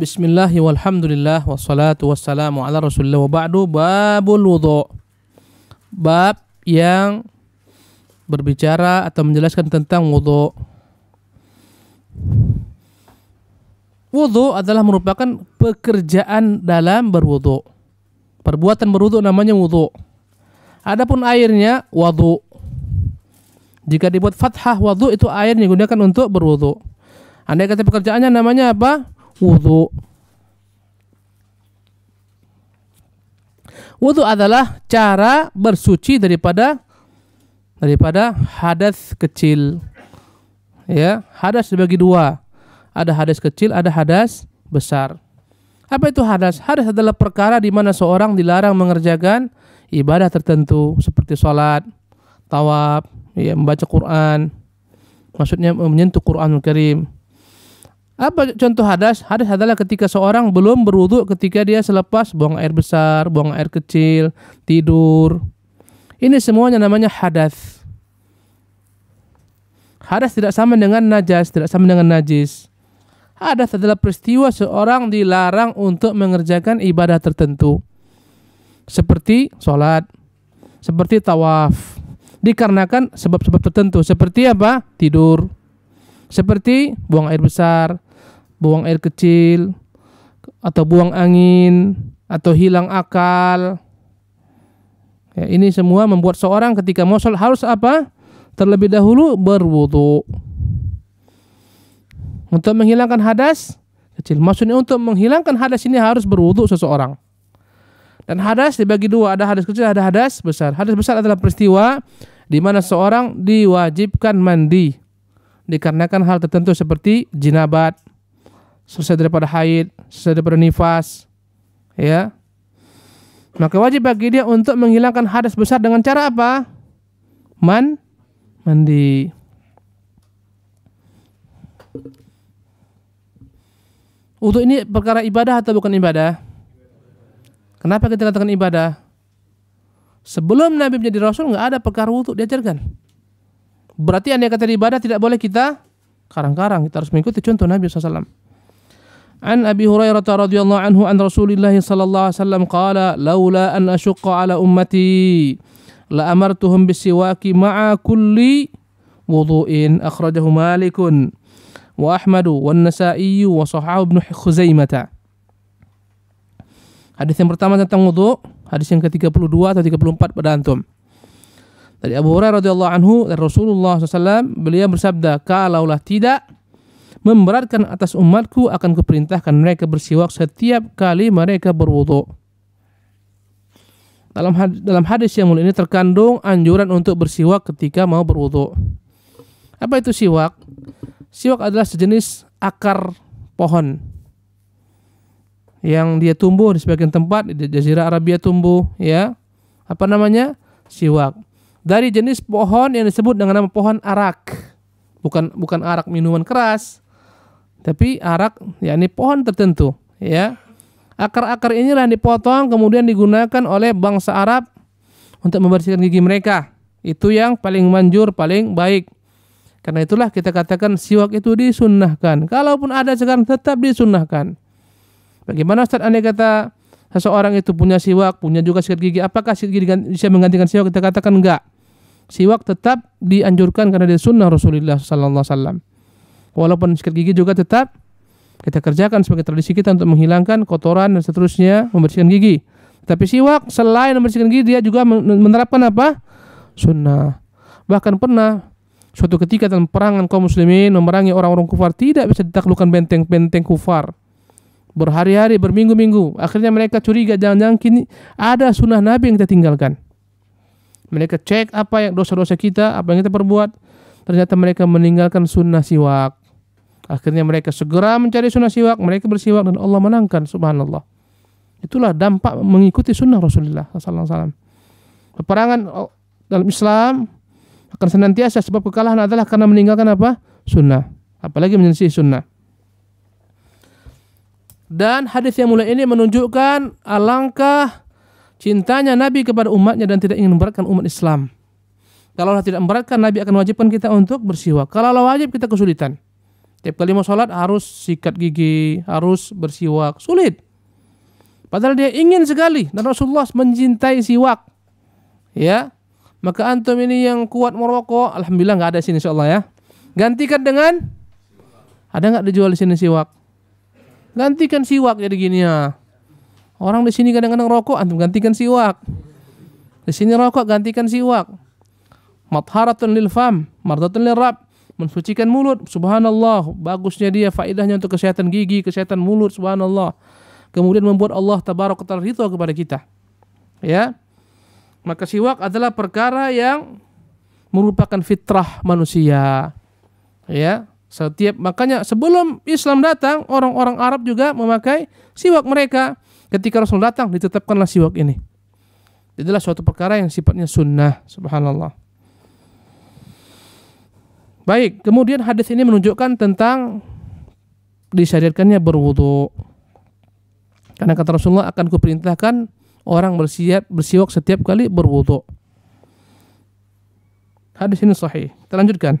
Bismillah walhamdulillah wassalatu wassalamu ala rasulullah wa ba'du babul wudhu Bab yang berbicara atau menjelaskan tentang wudhu Wudhu adalah merupakan pekerjaan dalam berwudhu Perbuatan berwudhu namanya wudhu Adapun airnya wudhu Jika dibuat fathah wudhu itu air digunakan untuk berwudhu Andai kata pekerjaannya namanya apa? Wudu, wudu adalah cara bersuci daripada daripada hadas kecil. Ya, hadas dibagi dua. Ada hadas kecil, ada hadas besar. Apa itu hadas? Hadas adalah perkara di mana seorang dilarang mengerjakan ibadah tertentu seperti sholat, tawaf, ya, membaca Quran, maksudnya menyentuh Quranul Karim apa contoh hadas? Hadas adalah ketika seorang belum berwudhu ketika dia selepas buang air besar, buang air kecil, tidur. Ini semuanya namanya hadas. Hadas tidak sama dengan najas, tidak sama dengan najis. Hadas adalah peristiwa seorang dilarang untuk mengerjakan ibadah tertentu. Seperti sholat, seperti tawaf. Dikarenakan sebab-sebab tertentu. Seperti apa? Tidur. Seperti buang air besar, buang air kecil atau buang angin atau hilang akal. Ya, ini semua membuat seorang ketika mau harus apa? Terlebih dahulu berwudu. Untuk menghilangkan hadas kecil. Maksudnya untuk menghilangkan hadas ini harus berwudu seseorang. Dan hadas dibagi dua, ada hadas kecil, ada hadas besar. Hadas besar adalah peristiwa di mana seorang diwajibkan mandi dikarenakan hal tertentu seperti jinabat, selesai daripada haid, selesai daripada nifas, ya. Maka wajib bagi dia untuk menghilangkan hadas besar dengan cara apa? Man mandi. Untuk ini perkara ibadah atau bukan ibadah? Kenapa kita katakan ibadah? Sebelum Nabi menjadi Rasul nggak ada perkara wudhu diajarkan. Berarti anda kata ibadah tidak boleh kita karang-karang. Kita harus mengikuti contoh Nabi Sallallahu Alaihi Wasallam. عن أبي هريرة رضي الله عنه عن رسول الله صلى الله عليه وسلم قال لولا أن أشق على أمتي لأمرتهم بالسواك مع كل وضوء أخرجه مالك وأحمد والنسائي وصححه ابن خزيمة Hadis yang pertama tentang wudhu, hadis yang ke-32 atau 34 pada antum. Dari Abu Hurairah radhiyallahu anhu dari Rasulullah SAW, beliau bersabda, "Kalaulah tidak, memberatkan atas umatku akan kuperintahkan mereka bersiwak setiap kali mereka berwudhu. Dalam had dalam hadis yang mulia ini terkandung anjuran untuk bersiwak ketika mau berwudhu. Apa itu siwak? Siwak adalah sejenis akar pohon yang dia tumbuh di sebagian tempat di Jazirah Arabia tumbuh ya apa namanya siwak dari jenis pohon yang disebut dengan nama pohon arak bukan bukan arak minuman keras tapi arak yakni pohon tertentu ya akar-akar inilah dipotong kemudian digunakan oleh bangsa Arab untuk membersihkan gigi mereka itu yang paling manjur paling baik karena itulah kita katakan siwak itu disunnahkan kalaupun ada sekarang tetap disunnahkan bagaimana Ustaz Anda kata seseorang itu punya siwak punya juga sikat gigi apakah sikat gigi bisa menggantikan siwak kita katakan enggak siwak tetap dianjurkan karena dia sunnah Rasulullah Sallallahu Alaihi Wasallam Walaupun sikat gigi juga tetap kita kerjakan sebagai tradisi kita untuk menghilangkan kotoran dan seterusnya membersihkan gigi. Tapi siwak selain membersihkan gigi dia juga menerapkan apa? Sunnah. Bahkan pernah suatu ketika dalam perangan kaum muslimin memerangi orang-orang kufar tidak bisa ditaklukkan benteng-benteng kufar. Berhari-hari, berminggu-minggu. Akhirnya mereka curiga jangan-jangan kini ada sunnah Nabi yang kita tinggalkan. Mereka cek apa yang dosa-dosa kita, apa yang kita perbuat. Ternyata mereka meninggalkan sunnah siwak. Akhirnya mereka segera mencari sunnah siwak, mereka bersiwak dan Allah menangkan subhanallah. Itulah dampak mengikuti sunnah Rasulullah SAW. Peperangan oh, dalam Islam akan senantiasa sebab kekalahan adalah karena meninggalkan apa? Sunnah. Apalagi menyelisih sunnah. Dan hadis yang mulai ini menunjukkan alangkah cintanya Nabi kepada umatnya dan tidak ingin memberatkan umat Islam. Kalau tidak memberatkan, Nabi akan wajibkan kita untuk bersiwak. Kalau wajib, kita kesulitan. Tiap kali mau sholat harus sikat gigi, harus bersiwak. Sulit. Padahal dia ingin sekali dan Rasulullah mencintai siwak. Ya, maka antum ini yang kuat merokok, alhamdulillah nggak ada sini insyaallah ya. Gantikan dengan ada nggak dijual di sini siwak? Gantikan siwak jadi gini ya. Orang di sini kadang-kadang rokok, antum gantikan siwak. Di sini rokok gantikan siwak. Matharatun lil fam, mardatun lil rab mensucikan mulut, subhanallah, bagusnya dia faidahnya untuk kesehatan gigi, kesehatan mulut, subhanallah. Kemudian membuat Allah tabarak taala kepada kita. Ya. Maka siwak adalah perkara yang merupakan fitrah manusia. Ya, setiap makanya sebelum Islam datang orang-orang Arab juga memakai siwak mereka. Ketika Rasul datang ditetapkanlah siwak ini. Itulah suatu perkara yang sifatnya sunnah, subhanallah. Baik, kemudian hadis ini menunjukkan tentang disyariatkannya berwudu. Karena kata Rasulullah akan kuperintahkan orang bersiap bersiwak setiap kali berwudu. Hadis ini sahih. Kita lanjutkan.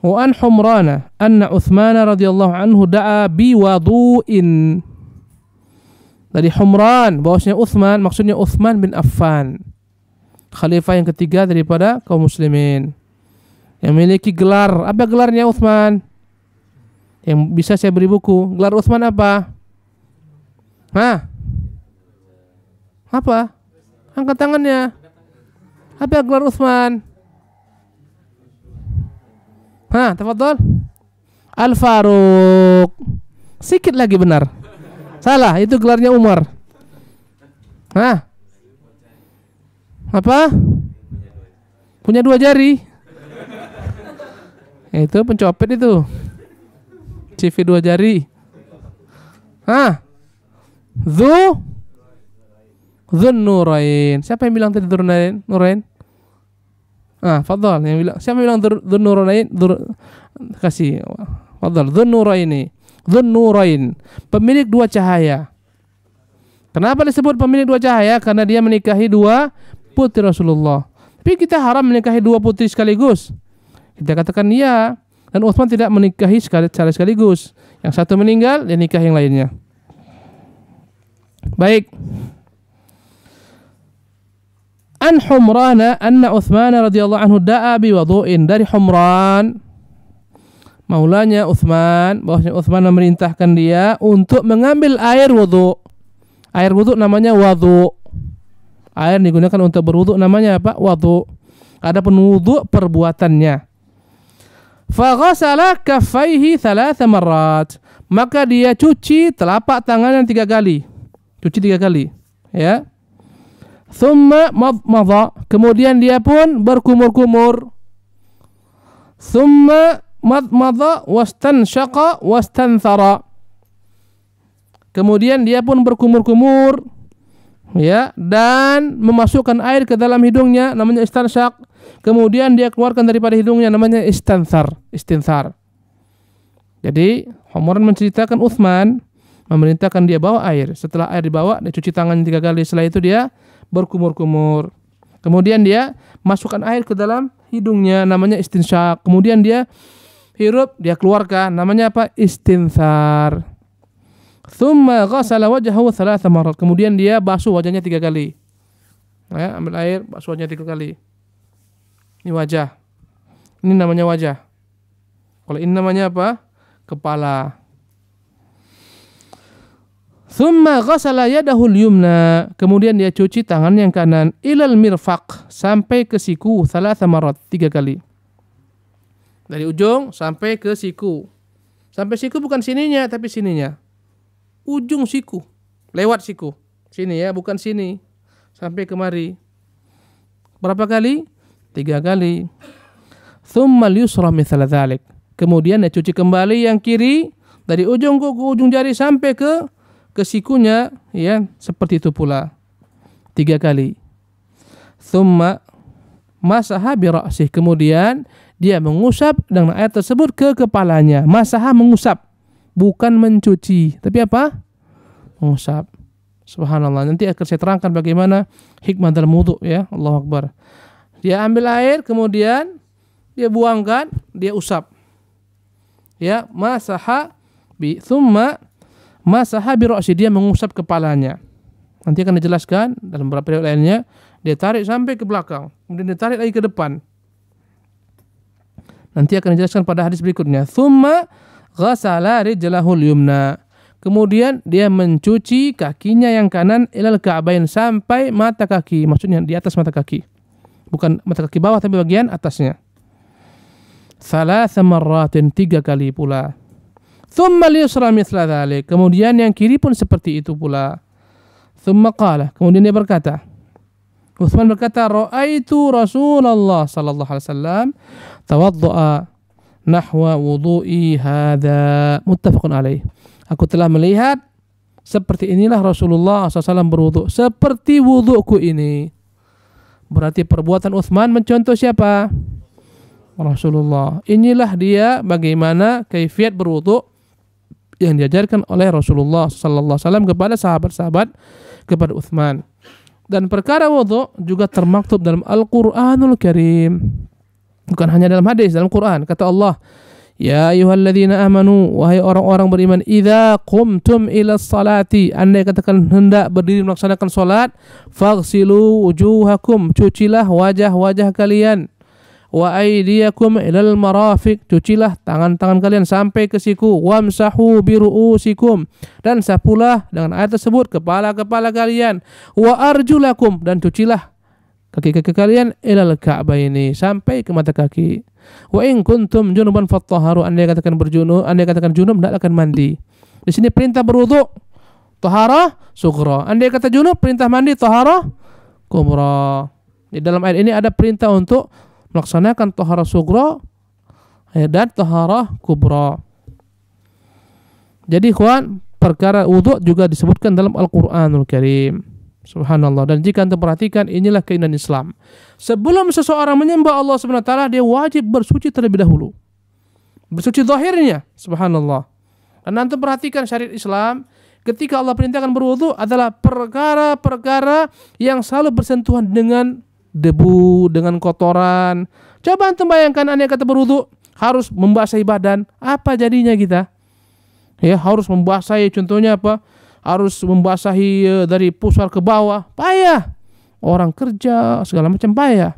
Wa an Humrana anna Uthman radhiyallahu anhu da'a bi wadu'in. Dari Humran bahwasanya Uthman maksudnya Uthman bin Affan khalifah yang ketiga daripada kaum muslimin yang memiliki gelar apa gelarnya Uthman yang bisa saya beri buku gelar Uthman apa Hah? Apa? Angkat tangannya. Apa gelar Uthman Hah, tafadhol. Al Faruq. Sikit lagi benar. Salah, itu gelarnya Umar. Hah? apa punya dua jari eh, itu pencopet itu CV dua jari ah Zu Zun Nurain Siapa yang bilang tadi Nurain? Nurain? Ah, Fadal yang bilang. Siapa yang bilang Zun Nurain? Dur, kasih Fadal Zun ini Zun Nurain, pemilik dua cahaya. Kenapa disebut pemilik dua cahaya? Karena dia menikahi dua putri Rasulullah. Tapi kita haram menikahi dua putri sekaligus. Kita katakan ya. Dan Uthman tidak menikahi secara sekaligus. Yang satu meninggal, dia nikah yang lainnya. Baik. An Humrana anna Uthman radhiyallahu anhu da'a bi dari Humran maulanya Uthman, bahwasanya Uthman memerintahkan dia untuk mengambil air wudhu. Air wudhu namanya wadu air digunakan untuk berwudu namanya apa? Wudhu. ada wudhu perbuatannya. Faghasala kaffaihi thalatha marrat. Maka dia cuci telapak tangannya tiga kali. Cuci tiga kali. Ya. Thumma madha. Kemudian dia pun berkumur-kumur. Thumma madmadha wastanshaqa wastanthara. Kemudian dia pun berkumur-kumur ya dan memasukkan air ke dalam hidungnya namanya istansyak kemudian dia keluarkan daripada hidungnya namanya istansar istinsar jadi Homoran menceritakan Uthman memerintahkan dia bawa air setelah air dibawa dia cuci tangan tiga kali setelah itu dia berkumur-kumur kemudian dia masukkan air ke dalam hidungnya namanya istinsyak kemudian dia hirup dia keluarkan namanya apa istinsar Thumma ghasala wajahu thalatha marat. Kemudian dia basuh wajahnya tiga kali. Ya, ambil air, basuh wajahnya tiga kali. Ini wajah. Ini namanya wajah. Kalau ini namanya apa? Kepala. Thumma ghasala yadahu yumna. Kemudian dia cuci tangan yang kanan ilal mirfaq sampai ke siku thalatha marat, tiga kali. Dari ujung sampai ke siku. Sampai siku bukan sininya tapi sininya ujung siku, lewat siku. Sini ya, bukan sini. Sampai kemari. Berapa kali? Tiga kali. Thummal yusra mithala dhalik. Kemudian dia cuci kembali yang kiri dari ujung kuku ujung jari sampai ke ke sikunya ya seperti itu pula tiga kali. Thumma masaha birasih. Kemudian dia mengusap dengan air tersebut ke kepalanya. Masaha mengusap bukan mencuci, tapi apa? Mengusap. Subhanallah. Nanti akan saya terangkan bagaimana hikmah dalam wudhu ya. Allah Akbar. Dia ambil air, kemudian dia buangkan, dia usap. Ya, masaha bi thumma masaha bi ra'si dia mengusap kepalanya. Nanti akan dijelaskan dalam beberapa periode lainnya, dia tarik sampai ke belakang, kemudian dia tarik lagi ke depan. Nanti akan dijelaskan pada hadis berikutnya. Thumma Ghasala rijlahul yumna. Kemudian dia mencuci kakinya yang kanan ilal ka'bain sampai mata kaki, maksudnya di atas mata kaki. Bukan mata kaki bawah tapi bagian atasnya. Salah marratin tiga kali pula. Thumma liyusra mithla dhalik. Kemudian yang kiri pun seperti itu pula. Thumma qala. Kemudian dia berkata. Uthman berkata, Ra'aitu Rasulullah sallallahu alaihi wasallam tawaddu'a nahwa wudu'i hadha muttafaqun alaih. Aku telah melihat seperti inilah Rasulullah SAW berwudhu. Seperti wudhuku ini. Berarti perbuatan Uthman mencontoh siapa? Rasulullah. Inilah dia bagaimana kaifiat berwudhu yang diajarkan oleh Rasulullah Sallallahu Alaihi Wasallam kepada sahabat-sahabat kepada Uthman. Dan perkara wudhu juga termaktub dalam Al-Quranul Karim bukan hanya dalam hadis dalam Quran kata Allah Ya ayyuhalladzina amanu wahai orang-orang beriman idza qumtum ila salati andai katakan hendak berdiri melaksanakan salat faghsilu wujuhakum cucilah wajah-wajah kalian wa aydiyakum ilal marafiq cucilah tangan-tangan kalian sampai ke siku wamsahu bi ru'usikum dan sapulah dengan ayat tersebut kepala-kepala kalian wa arjulakum dan cucilah kaki-kaki kalian ilal Ka'bah ini sampai ke mata kaki. Wa in kuntum junuban fattaharu. Anda katakan berjunub, Anda katakan junub tidak akan mandi. Di sini perintah berwudu taharah sughra. Anda kata junub perintah mandi taharah kubra. Di dalam ayat ini ada perintah untuk melaksanakan taharah sughra eh, dan taharah kubra. Jadi kawan, perkara wudhu juga disebutkan dalam Al-Qur'anul Karim. Subhanallah. Dan jika anda perhatikan inilah keindahan Islam. Sebelum seseorang menyembah Allah Subhanahu dia wajib bersuci terlebih dahulu. Bersuci zahirnya, subhanallah. Dan nanti perhatikan syariat Islam ketika Allah perintahkan berwudu adalah perkara-perkara yang selalu bersentuhan dengan debu, dengan kotoran. Coba anda bayangkan anda kata berwudu harus membasahi badan, apa jadinya kita? Ya, harus membasahi contohnya apa? harus membasahi e, dari pusar ke bawah, payah. Orang kerja segala macam payah.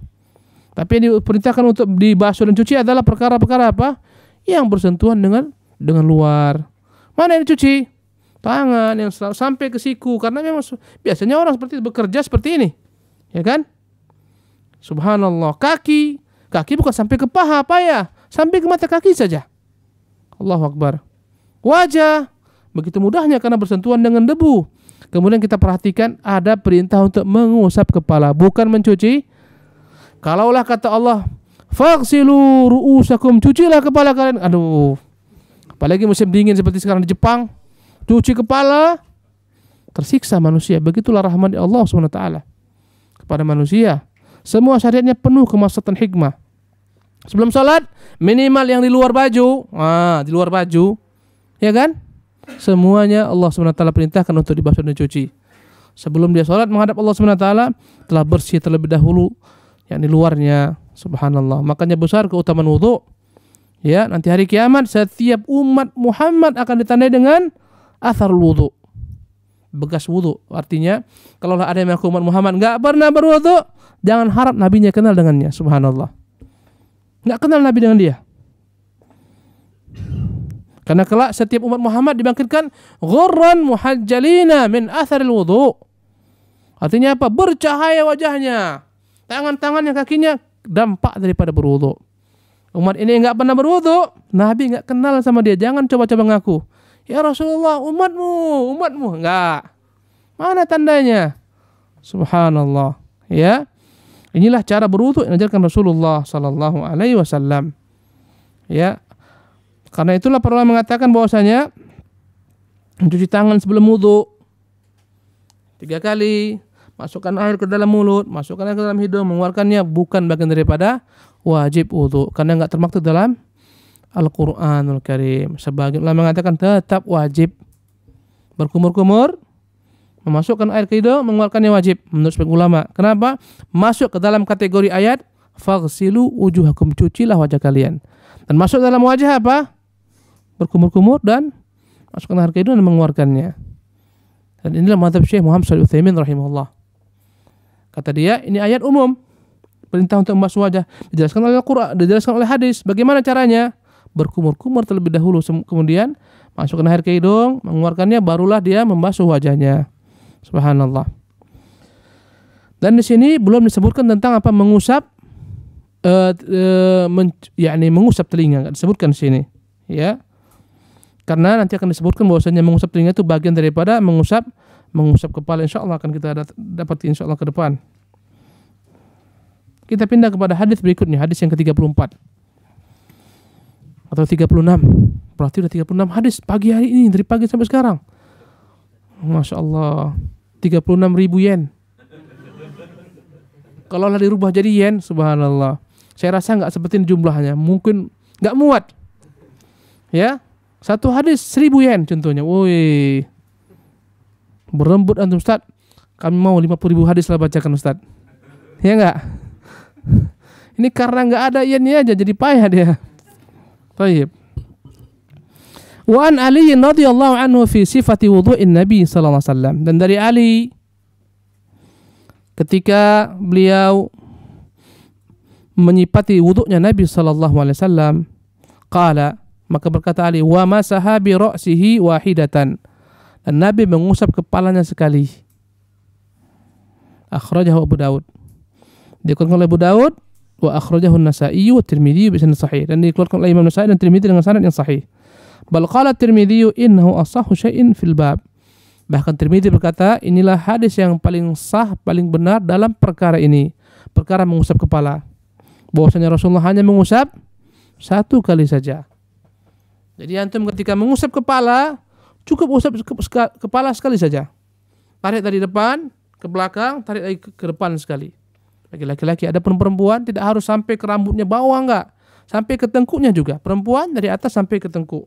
Tapi yang diperintahkan untuk dibasuh dan cuci adalah perkara-perkara apa? Yang bersentuhan dengan dengan luar. Mana yang dicuci? Tangan yang selalu sampai ke siku karena memang biasanya orang seperti bekerja seperti ini. Ya kan? Subhanallah, kaki, kaki bukan sampai ke paha, payah Sampai ke mata kaki saja. Allahu Akbar. Wajah, begitu mudahnya karena bersentuhan dengan debu. Kemudian kita perhatikan ada perintah untuk mengusap kepala, bukan mencuci. Kalaulah kata Allah, "Faksilu ru'usakum," cucilah kepala kalian. Aduh. Apalagi musim dingin seperti sekarang di Jepang, cuci kepala tersiksa manusia. Begitulah rahmat Allah SWT kepada manusia. Semua syariatnya penuh kemaslahatan hikmah. Sebelum salat minimal yang di luar baju, ah di luar baju, ya kan? Semuanya Allah SWT perintahkan untuk dibasuh dan dicuci. Sebelum dia sholat menghadap Allah SWT telah bersih terlebih dahulu yang di luarnya. Subhanallah. Makanya besar keutamaan wudhu. Ya, nanti hari kiamat setiap umat Muhammad akan ditandai dengan athar wudhu. Bekas wudhu. Artinya, kalau ada yang mengaku umat Muhammad nggak pernah berwudhu, jangan harap nabinya kenal dengannya. Subhanallah. Nggak kenal nabi dengan dia. Karena kelak setiap umat Muhammad dibangkitkan ghurran muhajjalina min atharil wudhu. Artinya apa? Bercahaya wajahnya. Tangan-tangannya, kakinya dampak daripada berwudu. Umat ini nggak pernah berwudu, Nabi nggak kenal sama dia. Jangan coba-coba ngaku. Ya Rasulullah, umatmu, umatmu. Enggak. Mana tandanya? Subhanallah. Ya. Inilah cara berwudu yang diajarkan Rasulullah sallallahu alaihi wasallam. Ya. Karena itulah para ulama mengatakan bahwasanya mencuci tangan sebelum wudhu tiga kali, masukkan air ke dalam mulut, masukkan air ke dalam hidung, mengeluarkannya bukan bagian daripada wajib wudhu karena nggak termaktub dalam Al-Quranul Karim. Sebagian ulama mengatakan tetap wajib berkumur-kumur, memasukkan air ke hidung, mengeluarkannya wajib menurut sebagian ulama. Kenapa? Masuk ke dalam kategori ayat fagsilu wujuhakum cucilah wajah kalian. Dan masuk dalam wajah apa? berkumur-kumur dan masukkan harga itu dan mengeluarkannya. Dan inilah madhab Syekh Muhammad Salih Uthaymin rahimahullah. Kata dia, ini ayat umum. Perintah untuk membasuh wajah. Dijelaskan oleh Al-Quran, dijelaskan oleh hadis. Bagaimana caranya? Berkumur-kumur terlebih dahulu. Kemudian masukkan air ke hidung, mengeluarkannya, barulah dia membasuh wajahnya. Subhanallah. Dan di sini belum disebutkan tentang apa mengusap eh, uh, uh, eh, men, yakni mengusap telinga, tidak disebutkan di sini. Ya, karena nanti akan disebutkan bahwasanya mengusap telinga itu bagian daripada mengusap mengusap kepala insya Allah akan kita dapat insya Allah ke depan. Kita pindah kepada hadis berikutnya, hadis yang ke-34 atau 36. Berarti udah 36 hadis pagi hari ini dari pagi sampai sekarang. Masya Allah, 36 ribu yen. Kalau lah dirubah jadi yen, subhanallah. Saya rasa nggak seperti jumlahnya, mungkin nggak muat. Ya, satu hadis seribu yen contohnya. Woi. Berembut antum Ustaz. Kami mau lima puluh ribu hadis lah bacakan Ustaz. Ya enggak? Ini karena enggak ada yennya aja jadi payah dia. Baik. Wa an Ali radhiyallahu anhu fi sifati Wudhu Nabi sallallahu alaihi wasallam. Dan dari Ali ketika beliau menyipati wudhunya Nabi sallallahu alaihi wasallam qala maka berkata Ali, "Wa masaha bi wahidatan." Dan Nabi mengusap kepalanya sekali. Akhrajahu Abu Daud. Dikutkan oleh Abu Daud wa akhrajahu An-Nasa'i wa Tirmidzi bi sanad sahih. Dan dikutkan oleh Imam Nasa'i dan Tirmidzi dengan sanad yang sahih. Bal qala Tirmidzi innahu asahhu syai'in fil bab. Bahkan Tirmidzi berkata, inilah hadis yang paling sah, paling benar dalam perkara ini. Perkara mengusap kepala. Bahwasanya Rasulullah hanya mengusap satu kali saja. Jadi antum ketika mengusap kepala, cukup usap kepala sekali saja. Tarik dari depan ke belakang, tarik lagi ke, depan sekali. Bagi laki-laki ada pun perempuan tidak harus sampai ke rambutnya bawah enggak, sampai ke tengkuknya juga. Perempuan dari atas sampai ke tengkuk.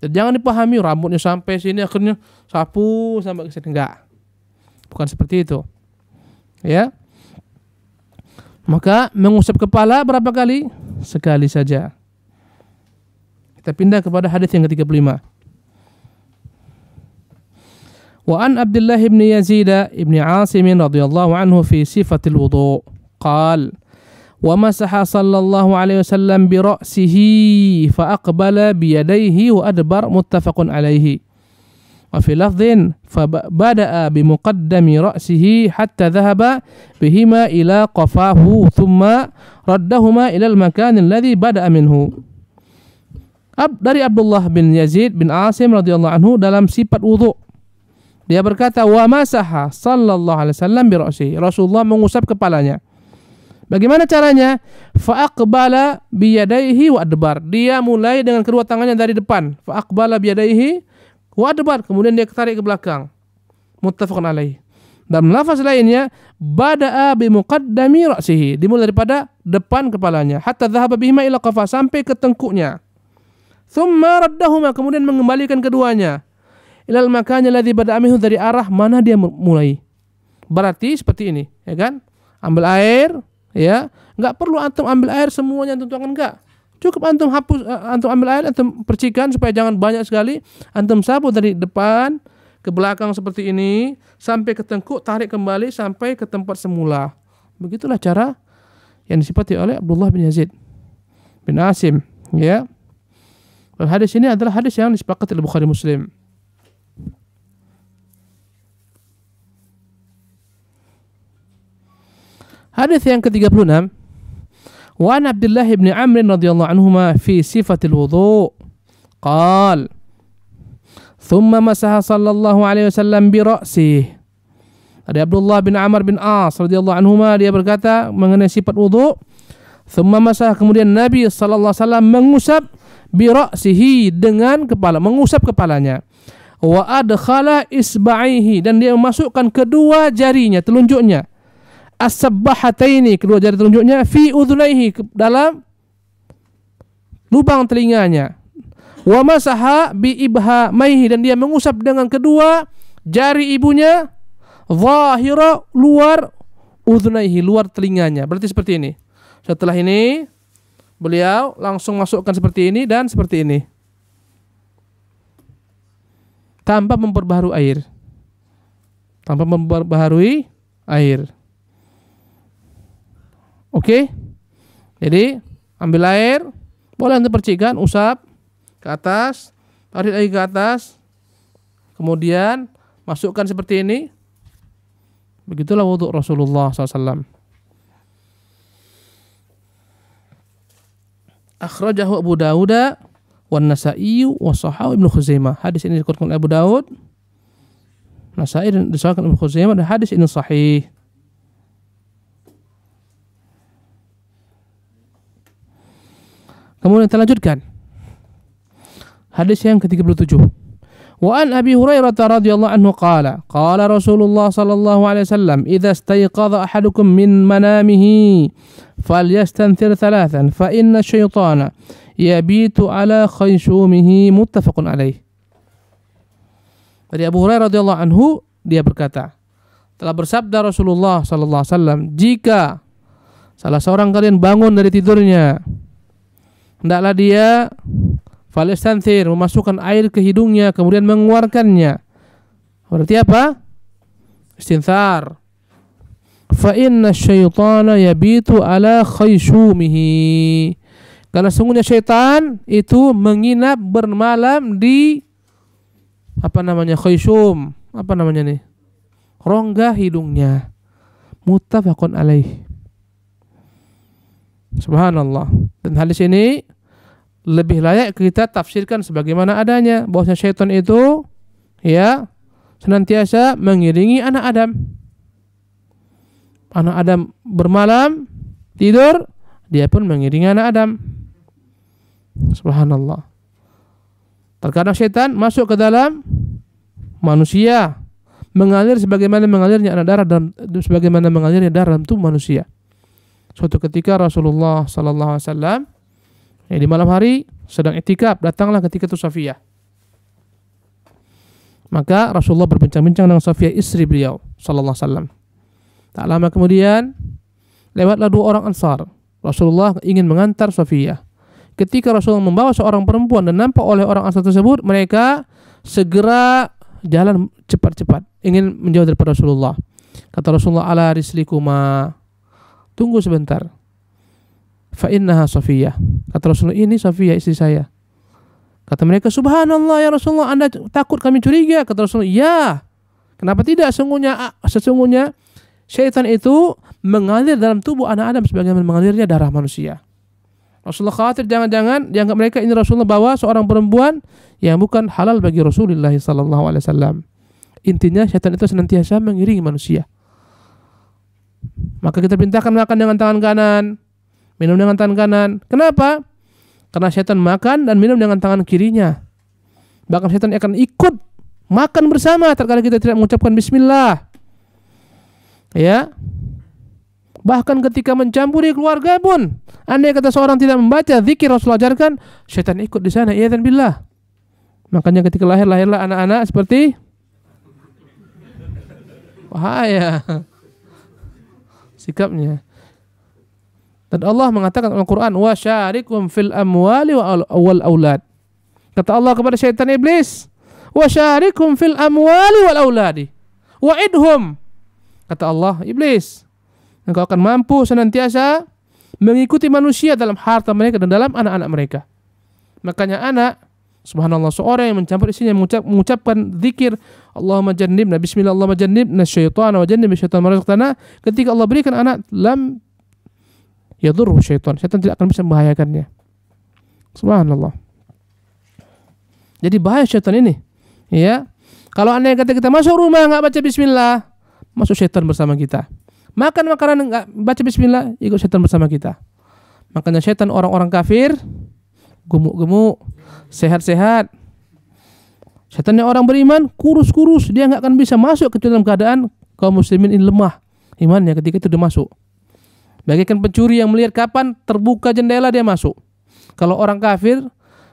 Jadi jangan dipahami rambutnya sampai sini akhirnya sapu sampai ke sini enggak. Bukan seperti itu. Ya. Maka mengusap kepala berapa kali? Sekali saja. Kita pindah kepada hadis yang ke-35. Wa an Abdullah ibn Yazid ibn Asim radhiyallahu anhu fi sifatil wudu qala wa masaha sallallahu alaihi wasallam bi ra'sihi fa aqbala bi yadayhi wa adbar muttafaqun alaihi. وفي لفظ فبدأ بمقدم رأسه حتى ذهب بهما إلى قفاه Ab, dari Abdullah bin Yazid bin Asim radhiyallahu anhu dalam sifat wudhu. Dia berkata, "Wa masaha sallallahu alaihi wasallam bi Rasulullah mengusap kepalanya. Bagaimana caranya? Fa'aqbala biyadaihi wa adbar. Dia mulai dengan kedua tangannya dari depan. Fa'aqbala biyadaihi wa adbar. Kemudian dia tarik ke belakang. Muttafaqun alaih. Dan lafaz lainnya, bada'a bi muqaddami ra'sihi. Dimulai daripada depan kepalanya. Hatta dhahaba bihima ila qafa. Sampai ke tengkuknya. Thumma raddahuma kemudian mengembalikan keduanya. Ilal makanya pada bada'amihu dari arah mana dia mulai. Berarti seperti ini, ya kan? Ambil air, ya. Enggak perlu antum ambil air semuanya antum tuangkan enggak. Cukup antum hapus eh, antum ambil air antum percikan supaya jangan banyak sekali. Antum sapu dari depan ke belakang seperti ini sampai ke tengkuk tarik kembali sampai ke tempat semula. Begitulah cara yang disifati oleh Abdullah bin Yazid bin Asim, ya. Hadis ini adalah hadis yang disepakati oleh Bukhari Muslim. Hadis yang ke-36 Wa an Abdullah bin Amr radhiyallahu anhuma fi sifatil wudu qal Thumma masaha sallallahu alaihi wasallam bi ra'sih Dari Abdullah bin Amr bin As radhiyallahu anhu dia berkata mengenai sifat wudu Thumma masaha kemudian Nabi sallallahu alaihi wasallam mengusap sihi dengan kepala, mengusap kepalanya. Wa adkhala isba'ihi dan dia memasukkan kedua jarinya, telunjuknya. As-sabbahataini, kedua jari telunjuknya fi udhunaihi dalam lubang telinganya. Wa masaha bi ibha maihi dan dia mengusap dengan kedua jari ibunya zahira luar udhunaihi, luar telinganya. Berarti seperti ini. Setelah ini beliau langsung masukkan seperti ini dan seperti ini. Tanpa memperbaharui air. Tanpa memperbaharui air. Oke. Jadi ambil air, boleh untuk percikan, usap ke atas, tarik lagi ke atas. Kemudian masukkan seperti ini. Begitulah wudhu Rasulullah SAW. akhrajahu Abu Dawud wan Nasa'i wa sahahu Ibnu Khuzaimah. Hadis ini dikutip oleh Abu Dawud, Nasa'i dan disahkan Ibnu Khuzaimah dan hadis ini sahih. Kemudian kita lanjutkan. Hadis yang ke-37. وعن أبي هريرة رضي الله عنه قال قال رسول الله صلى الله عليه وسلم إذا استيقظ أحدكم من منامه فليستنثر ثلاثا فإن الشيطان يبيت على خيشومه متفق عليه Dari Abu Hurairah radhiyallahu anhu dia berkata, telah bersabda Rasulullah sallallahu alaihi wasallam, jika salah seorang kalian bangun dari tidurnya, hendaklah dia Falistanthir memasukkan air ke hidungnya kemudian mengeluarkannya. Berarti apa? Istinthar. Fa inna syaitana yabitu ala khayshumihi. Karena sungguhnya syaitan itu menginap bermalam di apa namanya khayshum, apa namanya nih? Rongga hidungnya. mutafakun alaih. Subhanallah. Dan halis ini lebih layak kita tafsirkan sebagaimana adanya bahwasanya syaitan itu ya senantiasa mengiringi anak Adam. Anak Adam bermalam, tidur, dia pun mengiringi anak Adam. Subhanallah. Terkadang setan masuk ke dalam manusia, mengalir sebagaimana mengalirnya anak darah dan sebagaimana mengalirnya darah dalam manusia. Suatu ketika Rasulullah sallallahu alaihi wasallam Ya, di malam hari sedang etikaf, datanglah ketika itu Safiyah. Maka Rasulullah berbincang-bincang dengan Safiyah istri beliau sallallahu alaihi wasallam. Tak lama kemudian lewatlah dua orang Ansar. Rasulullah ingin mengantar Safiyah. Ketika Rasulullah membawa seorang perempuan dan nampak oleh orang Ansar tersebut, mereka segera jalan cepat-cepat ingin menjauh daripada Rasulullah. Kata Rasulullah ala rislikuma tunggu sebentar fa'innaha Sofiyah. Kata Rasulullah, ini Sofiyah istri saya. Kata mereka, subhanallah ya Rasulullah, anda takut kami curiga. Kata Rasulullah, ya. Kenapa tidak? Sesungguhnya, sesungguhnya syaitan itu mengalir dalam tubuh anak Adam sebagaimana mengalirnya darah manusia. Rasulullah khawatir jangan-jangan dianggap mereka ini Rasulullah bawa seorang perempuan yang bukan halal bagi Rasulullah Sallallahu Alaihi Wasallam. Intinya syaitan itu senantiasa mengiringi manusia. Maka kita perintahkan makan dengan tangan kanan, minum dengan tangan kanan. Kenapa? Karena setan makan dan minum dengan tangan kirinya. Bahkan setan akan ikut makan bersama terkadang kita tidak mengucapkan bismillah. Ya. Bahkan ketika mencampuri keluarga pun, andai kata seorang tidak membaca zikir Rasul ajarkan, setan ikut di sana. Iya dan billah. Makanya ketika lahir lahirlah anak-anak seperti bahaya sikapnya. Dan Allah mengatakan dalam Al-Quran, wa syarikum fil amwali wa wal awlad Kata Allah kepada syaitan iblis, wa syarikum fil amwali wal auladi. Wa idhum. Kata Allah, iblis, engkau akan mampu senantiasa mengikuti manusia dalam harta mereka dan dalam anak-anak mereka. Makanya anak, subhanallah, seorang yang mencampur isinya mengucap, mengucapkan zikir, Allahumma jannibna, bismillah, Allahumma jannibna, syaitana, wa jannibna, syaitana, ketika Allah berikan anak, lam ya yadurruhu syaitan. Syaitan tidak akan bisa membahayakannya. Subhanallah. Jadi bahaya syaitan ini. Ya. Kalau anda kata kita masuk rumah nggak baca bismillah, masuk syaitan bersama kita. Makan makanan nggak baca bismillah, ikut syaitan bersama kita. Makanya syaitan orang-orang kafir, gemuk-gemuk, sehat-sehat. Syaitannya orang beriman, kurus-kurus, dia nggak akan bisa masuk ke dalam keadaan kaum muslimin ini lemah imannya ketika itu dia masuk. Bagaikan pencuri yang melihat kapan terbuka jendela dia masuk. Kalau orang kafir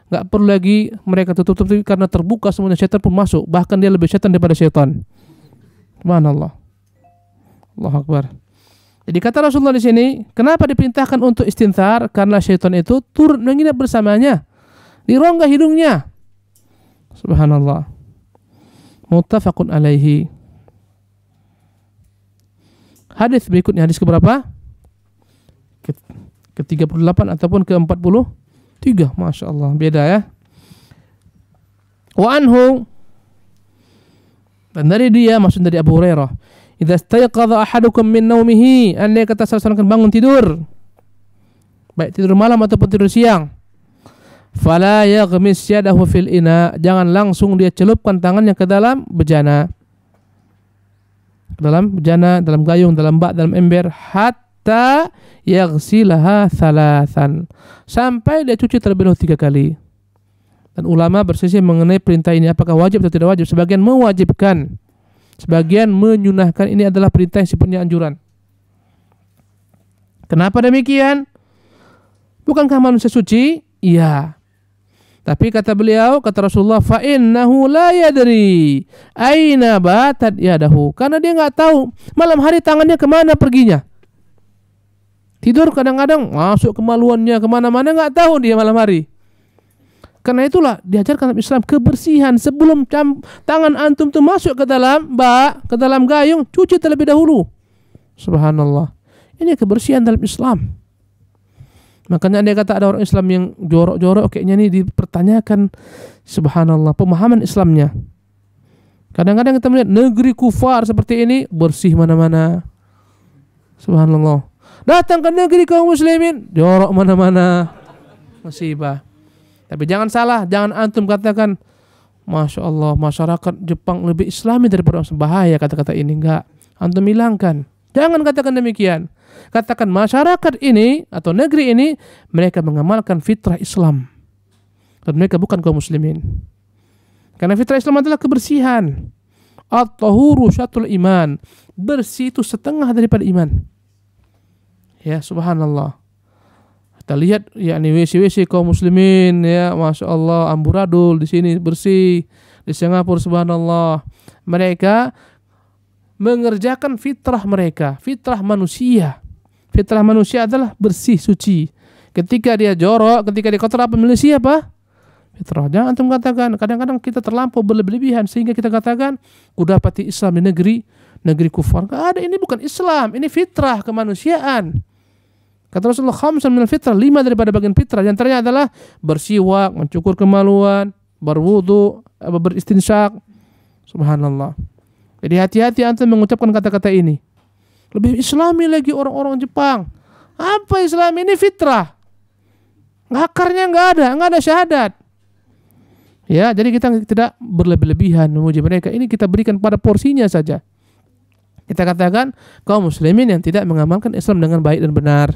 nggak perlu lagi mereka tutup tutup karena terbuka semuanya setan pun masuk. Bahkan dia lebih setan daripada setan. Mana Allah Allah Akbar. Jadi kata Rasulullah di sini, kenapa diperintahkan untuk istintar? Karena setan itu turun menginap bersamanya di rongga hidungnya. Subhanallah. Muttafaqun alaihi. Hadis berikutnya hadis keberapa? berapa? ke-38 ataupun ke-43. Masya Allah, beda ya. Wa anhu dan dari dia maksud dari Abu Hurairah Idza stayqadha ahadukum min naumihi, andai kata salah akan bangun tidur, baik tidur malam ataupun tidur siang, fala yaghmis yadahu fil ina, jangan langsung dia celupkan tangannya ke dalam bejana. dalam bejana, dalam gayung, dalam bak, dalam ember, hat hatta yaghsilaha thalathan. Sampai dia cuci terlebih dahulu tiga kali. Dan ulama bersisi mengenai perintah ini apakah wajib atau tidak wajib. Sebagian mewajibkan. Sebagian menyunahkan ini adalah perintah yang sifatnya anjuran. Kenapa demikian? Bukankah manusia suci? Iya. Tapi kata beliau, kata Rasulullah, fa'innahu la yadri aina batat yadahu. Karena dia nggak tahu malam hari tangannya kemana perginya. Tidur kadang-kadang masuk kemaluannya kemana-mana nggak tahu dia malam hari. Karena itulah diajarkan dalam Islam kebersihan sebelum tangan antum tuh masuk ke dalam bak, ke dalam gayung, cuci terlebih dahulu. Subhanallah. Ini kebersihan dalam Islam. Makanya dia kata ada orang Islam yang jorok-jorok kayaknya ini dipertanyakan subhanallah pemahaman Islamnya. Kadang-kadang kita melihat negeri kufar seperti ini bersih mana-mana. Subhanallah. Datang ke negeri kaum muslimin, jorok mana-mana. Musibah. Tapi jangan salah, jangan antum katakan, Masya Allah, masyarakat Jepang lebih islami daripada orang bahaya kata-kata ini. Enggak. Antum hilangkan. Jangan katakan demikian. Katakan masyarakat ini atau negeri ini, mereka mengamalkan fitrah Islam. Dan mereka bukan kaum muslimin. Karena fitrah Islam adalah kebersihan. At-tahuru syatul iman. Bersih itu setengah daripada iman. Ya, subhanallah. Kita lihat ya ini WC-WC kaum muslimin ya, Masya Allah, amburadul di sini bersih, di Singapura subhanallah. Mereka mengerjakan fitrah mereka, fitrah manusia. Fitrah manusia adalah bersih, suci. Ketika dia jorok, ketika dia kotor apa manusia apa? Fitrah. Jangan antum katakan, kadang-kadang kita terlampau berlebihan sehingga kita katakan kuda dapati Islam di negeri negeri kufar. Gak ada, ini bukan Islam, ini fitrah kemanusiaan. Kata Rasulullah, khamsan minal fitrah, lima daripada bagian fitrah. Yang antaranya adalah bersiwak, mencukur kemaluan, berwudu, beristinsyak. Subhanallah. Jadi hati-hati antum mengucapkan kata-kata ini. Lebih islami lagi orang-orang Jepang. Apa Islam ini fitrah? Akarnya nggak ada, nggak ada syahadat. Ya, jadi kita tidak berlebih-lebihan memuji mereka. Ini kita berikan pada porsinya saja. Kita katakan kaum muslimin yang tidak mengamalkan Islam dengan baik dan benar.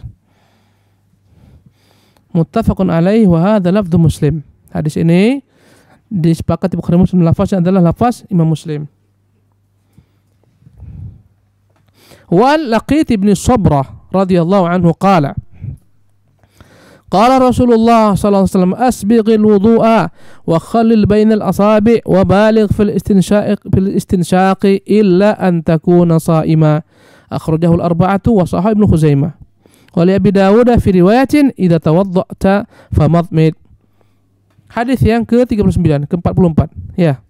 muttafaqun alaih wa hadza lafdhu Muslim. Hadis ini disepakati Bukhari Muslim lafaznya adalah lafaz Imam Muslim. Wal laqit ibn Sabrah radhiyallahu anhu qala قال رسول الله صلى الله عليه وسلم أسبغ الوضوء وخلل بين الأصابع وبالغ في الاستنشاق في الاستنشاق إلا أن تكون صائما أخرجه الأربعة وصححه ابن خزيمة Oleh Abi Dawud fi riwayatin idza tawadda'ta famadmid. Hadis yang ke-39, ke-44. Ya.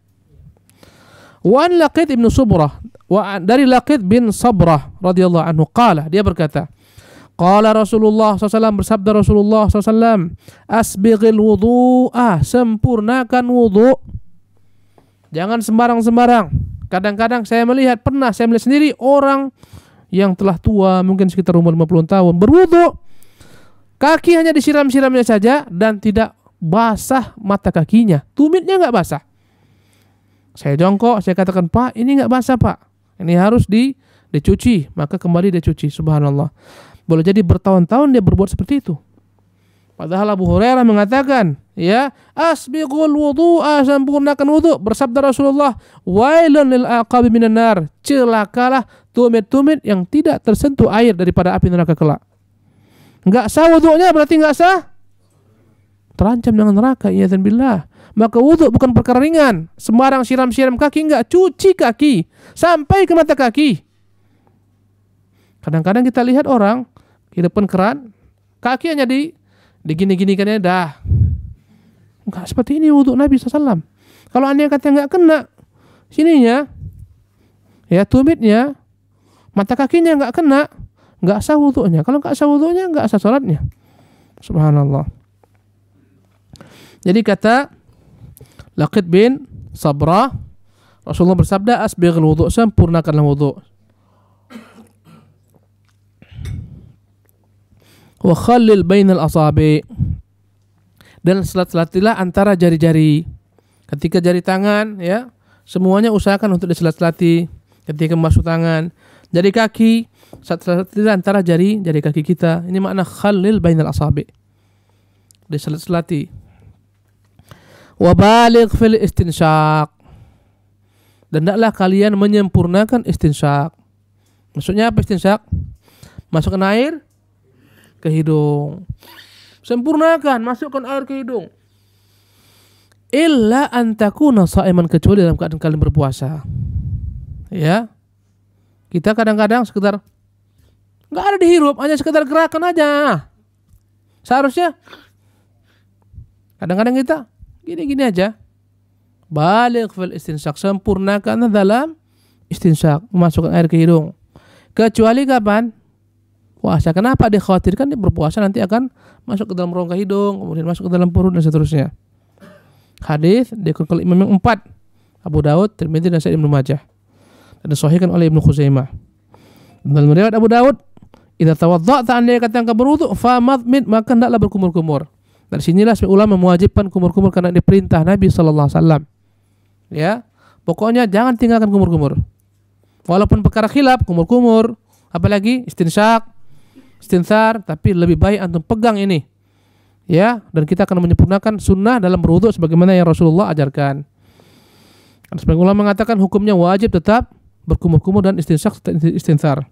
Wa an Laqit bin Subrah wa dari Laqit bin Sabrah radhiyallahu anhu qala dia berkata Qala Rasulullah SAW bersabda Rasulullah SAW Asbighil wudu'ah Sempurnakan wudu' Jangan sembarang-sembarang Kadang-kadang saya melihat Pernah saya melihat sendiri orang yang telah tua mungkin sekitar umur 50 tahun berwudu kaki hanya disiram-siramnya saja dan tidak basah mata kakinya tumitnya nggak basah saya jongkok saya katakan pak ini nggak basah pak ini harus di dicuci maka kembali dicuci subhanallah boleh jadi bertahun-tahun dia berbuat seperti itu Padahal Abu Hurairah mengatakan, ya, asbiqul wudu'a sempurnakan wudu. Bersabda Rasulullah, wailun lil aqabi minan Celakalah tumit-tumit yang tidak tersentuh air daripada api neraka kelak. Enggak sah wudhunya berarti enggak sah. Terancam dengan neraka, ya dan billah. Maka wudhu bukan perkara ringan. Sembarang siram-siram kaki enggak, cuci kaki sampai ke mata kaki. Kadang-kadang kita lihat orang hidup pun keran, kaki hanya di digini ya dah. Enggak seperti ini wudhu Nabi SAW. Kalau anda kata enggak kena, sininya, ya tumitnya, mata kakinya nggak kena, nggak sah wudhunya. Kalau nggak sah wudhunya, nggak sah sholatnya. Subhanallah. Jadi kata Laqid bin Sabra, Rasulullah bersabda, asbighul wudhu, sempurnakanlah wudhu. Wa khallil bainal asabi. Dan selat-selatilah antara jari-jari. Ketika jari tangan, ya, semuanya usahakan untuk diselat-selati ketika masuk tangan jari kaki satu antara jari jari kaki kita. Ini makna khalil bainal asabi. Diselat-selati. Wabalik fil istinsyak. Dan tidaklah kalian menyempurnakan istinsyak. Maksudnya apa istinsyak? Masukkan air ke hidung. Sempurnakan, masukkan air ke hidung. Illa antakuna sa'iman kecuali dalam keadaan kalian berpuasa. Ya, kita kadang-kadang sekedar nggak ada dihirup, hanya sekedar gerakan aja. Seharusnya kadang-kadang kita gini-gini aja. Balik fil istinsak sempurnakan dalam istinsak memasukkan air ke hidung. Kecuali kapan? Puasa. Kenapa dikhawatirkan di berpuasa nanti akan masuk ke dalam rongga hidung, kemudian masuk ke dalam perut dan seterusnya. Hadis dikutip Imam yang empat Abu Daud, Tirmidzi dan Sa'id Ibnu Majah dan disahihkan oleh Ibnu Khuzaimah. Dan riwayat Abu Dawud, "Idza tawadda'ta andai kata engkau berwudu, famadmid maka hendaklah berkumur-kumur." Dari sinilah ulama mewajibkan kumur-kumur karena diperintah Nabi sallallahu alaihi wasallam. Ya. Pokoknya jangan tinggalkan kumur-kumur. Walaupun perkara khilaf, kumur-kumur, apalagi istinsyak, istinsar, tapi lebih baik antum pegang ini. Ya, dan kita akan menyempurnakan sunnah dalam berwudu sebagaimana yang Rasulullah ajarkan. Dan sebagian ulama mengatakan hukumnya wajib tetap berkumur-kumur dan istinsak istinsar.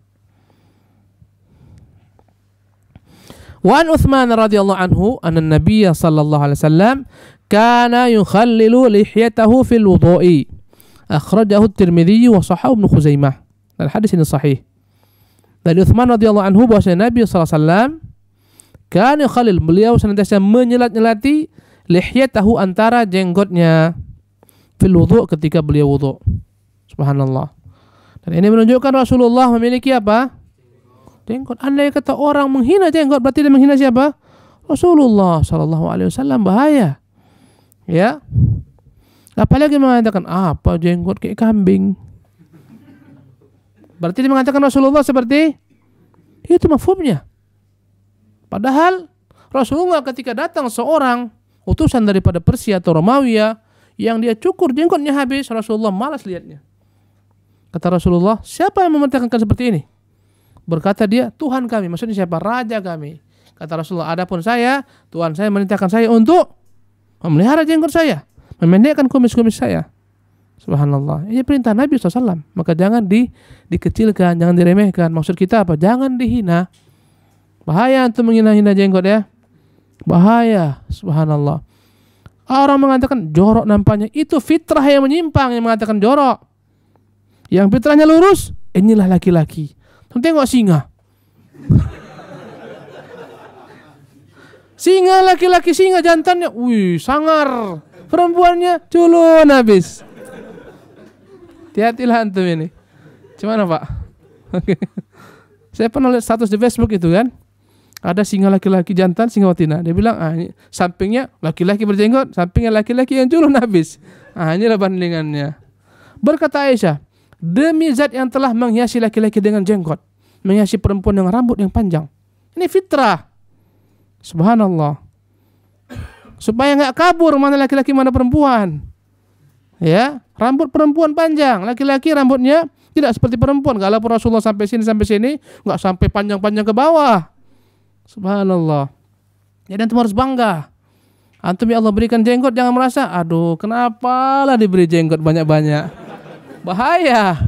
Wan Uthman radhiyallahu anhu an Nabiy sallallahu alaihi wasallam kana yukhallilu lihiyatahu fil wudu'i. Akhrajahu At-Tirmidzi wa sahahu Ibnu Khuzaimah. Dan hadis ini sahih. Dari Uthman radhiyallahu anhu bahwa Nabi sallallahu alaihi wasallam kana yukhalil beliau senantiasa menyelat-nyelati lihiyatahu antara jenggotnya fil wudhu ketika beliau wudhu. Subhanallah. Dan ini menunjukkan Rasulullah memiliki apa? Jenggot. Andai kata orang menghina jenggot, berarti dia menghina siapa? Rasulullah Shallallahu Alaihi Wasallam bahaya. Ya. Apalagi mengatakan apa jenggot kayak kambing. Berarti dia mengatakan Rasulullah seperti itu mafumnya. Padahal Rasulullah ketika datang seorang utusan daripada Persia atau Romawi ya, yang dia cukur jenggotnya habis, Rasulullah malas lihatnya. Kata Rasulullah, siapa yang memerintahkan seperti ini? Berkata dia, Tuhan kami. Maksudnya siapa? Raja kami. Kata Rasulullah, adapun saya, Tuhan saya memerintahkan saya untuk memelihara jenggot saya, memendekkan kumis-kumis saya. Subhanallah. Ini perintah Nabi SAW. Maka jangan di, dikecilkan, jangan diremehkan. Maksud kita apa? Jangan dihina. Bahaya untuk menghina-hina jenggot ya. Bahaya. Subhanallah. Orang mengatakan jorok nampaknya. Itu fitrah yang menyimpang yang mengatakan jorok. Yang fitrahnya lurus, inilah laki-laki. Tengok singa. Singa laki-laki singa jantannya, wih sangar. Perempuannya culun habis. Hati-hatilah antum ini. Gimana pak? Saya pernah lihat status di Facebook itu kan. Ada singa laki-laki jantan, singa betina. Dia bilang, ah, sampingnya laki-laki berjenggot, sampingnya laki-laki yang culun habis. Ah, inilah bandingannya. Berkata Aisyah, demi zat yang telah menghiasi laki-laki dengan jenggot, menghiasi perempuan dengan rambut yang panjang. Ini fitrah. Subhanallah. Supaya nggak kabur mana laki-laki mana perempuan. Ya, rambut perempuan panjang, laki-laki rambutnya tidak seperti perempuan. Kalau Rasulullah sampai sini sampai sini nggak sampai panjang-panjang ke bawah. Subhanallah. Jadi ya, antum harus bangga. Antum ya Allah berikan jenggot jangan merasa aduh kenapalah diberi jenggot banyak-banyak. Bahaya.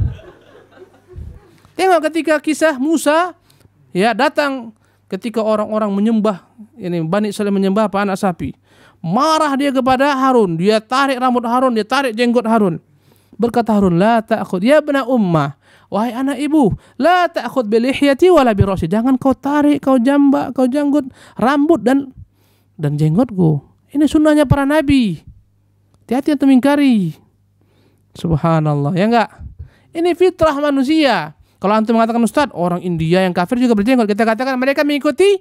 Tengok ketika kisah Musa ya datang ketika orang-orang menyembah ini Bani Israel menyembah apa anak sapi. Marah dia kepada Harun, dia tarik rambut Harun, dia tarik jenggot Harun. Berkata Harun, "La ta'khud ya bena ummah." Wahai anak ibu, la ta'khud bi lihyati wala bi Jangan kau tarik, kau jambak, kau janggut rambut dan dan jenggotku. Ini sunnahnya para nabi. Hati-hati yang temingkari. Subhanallah. Ya enggak? Ini fitrah manusia. Kalau antum mengatakan Ustaz, orang India yang kafir juga berjenggot. Kita katakan mereka mengikuti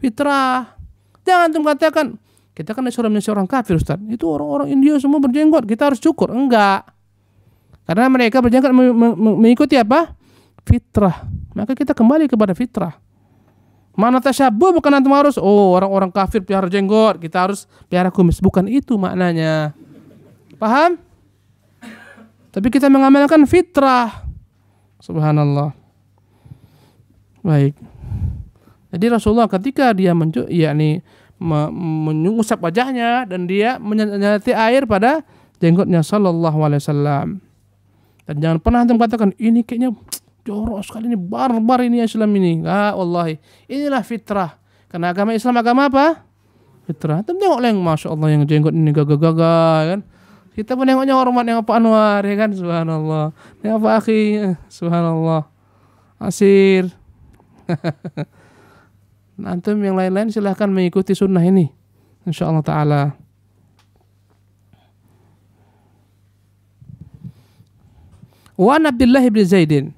fitrah. Jangan antum katakan kita kan disuruh menyuruh orang kafir Ustaz. Itu orang-orang India semua berjenggot. Kita harus syukur Enggak. Karena mereka berjenggot mengikuti apa? Fitrah. Maka kita kembali kepada fitrah. Mana tasyabuh bukan antum harus oh orang-orang kafir biar jenggot, kita harus pelihara kumis. Bukan itu maknanya. Paham? Tapi kita mengamalkan fitrah. Subhanallah. Baik. Jadi Rasulullah ketika dia mencu, yakni mengusap wajahnya dan dia menyati air pada jenggotnya sallallahu alaihi wasallam. Dan jangan pernah antum katakan ini kayaknya jorok sekali ini barbar ini Islam ini. Ah wallahi, inilah fitrah. Karena agama Islam agama apa? Fitrah. Antum tengok yang Masya Allah yang jenggot ini gagah-gagah kan. Kita pun nengoknya hormat yang Pak Anwar ya kan subhanallah. Yang Pak Aki eh, subhanallah. Asir. Nantum nah, yang lain-lain silahkan mengikuti sunnah ini. Insya Allah Ta'ala. Wa Abdullah ibn Zaidin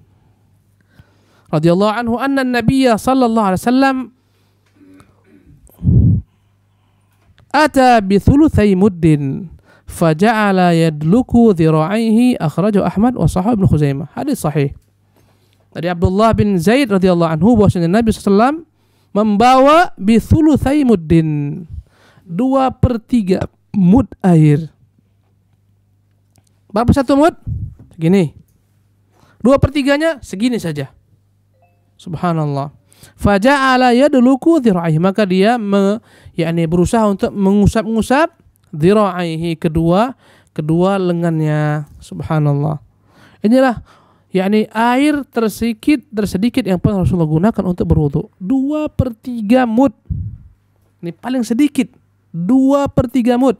radhiyallahu anhu anna an sallallahu alaihi wasallam ata bi thulutsai muddin faja'ala yadluku dhira'aihi akhraju Ahmad wa sahab Ibnu Khuzaimah. Hadis sahih. Dari Abdullah bin Zaid radhiyallahu anhu bahwasanya Nabi SAW membawa bi thulutsai muddin. 2 3 mud air. Berapa satu mud? Segini. 2 3-nya segini saja. Subhanallah. Faja'ala yadluku dhira'aihi. Maka dia me, yakni berusaha untuk mengusap-ngusap dhira'aihi kedua kedua lengannya subhanallah inilah yakni air tersikit tersedikit yang pernah Rasulullah gunakan untuk berwudu dua pertiga mud ini paling sedikit dua pertiga mud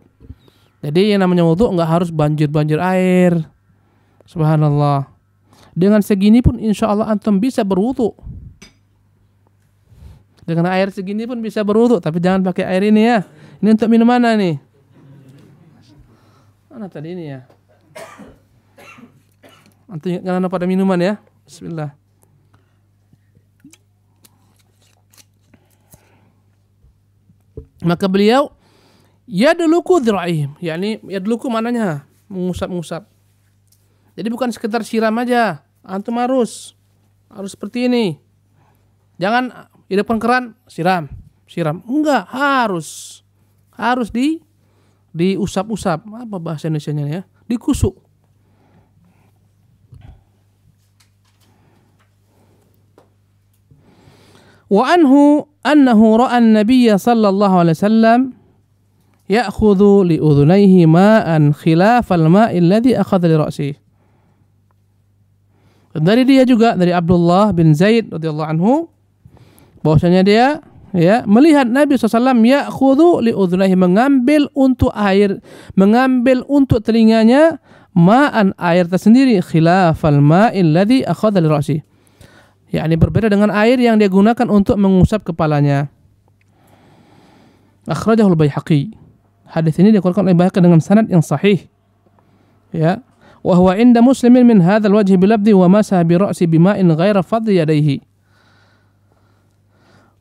jadi yang namanya wudu enggak harus banjir banjir air subhanallah dengan segini pun insya Allah antum bisa berwudu dengan air segini pun bisa berwudu tapi jangan pakai air ini ya ini untuk minum mana nih Mana tadi ini ya? Nanti jangan pada minuman ya. Bismillah. Maka beliau ya duluku dirahim, yakni ya duluku mananya? Mengusap-ngusap. Jadi bukan sekedar siram aja. Antum harus harus seperti ini. Jangan di depan keran siram, siram. Enggak, harus harus di diusap-usap apa bahasa Indonesia-nya ya dikusuk wa anhu annahu ra'a an-nabiyya sallallahu alaihi wasallam ya'khudhu li udhunayhi ma'an khilaf al-ma'i alladhi akhadha li ra'sihi dari dia juga dari Abdullah bin Zaid radhiyallahu anhu bahwasanya dia ya melihat Nabi SAW ya khudu li udhunahi mengambil untuk air mengambil untuk telinganya ma'an air tersendiri khilafal ma'il ladhi akhadha li Ya ini berbeda dengan air yang dia gunakan untuk mengusap kepalanya akhrajahul baihaqi hadis ini dikeluarkan oleh dengan sanad yang sahih ya wa huwa inda muslimin min hadzal wajhi bilabdi wa masaha bi ra'si bima'in ghaira fadli yadayhi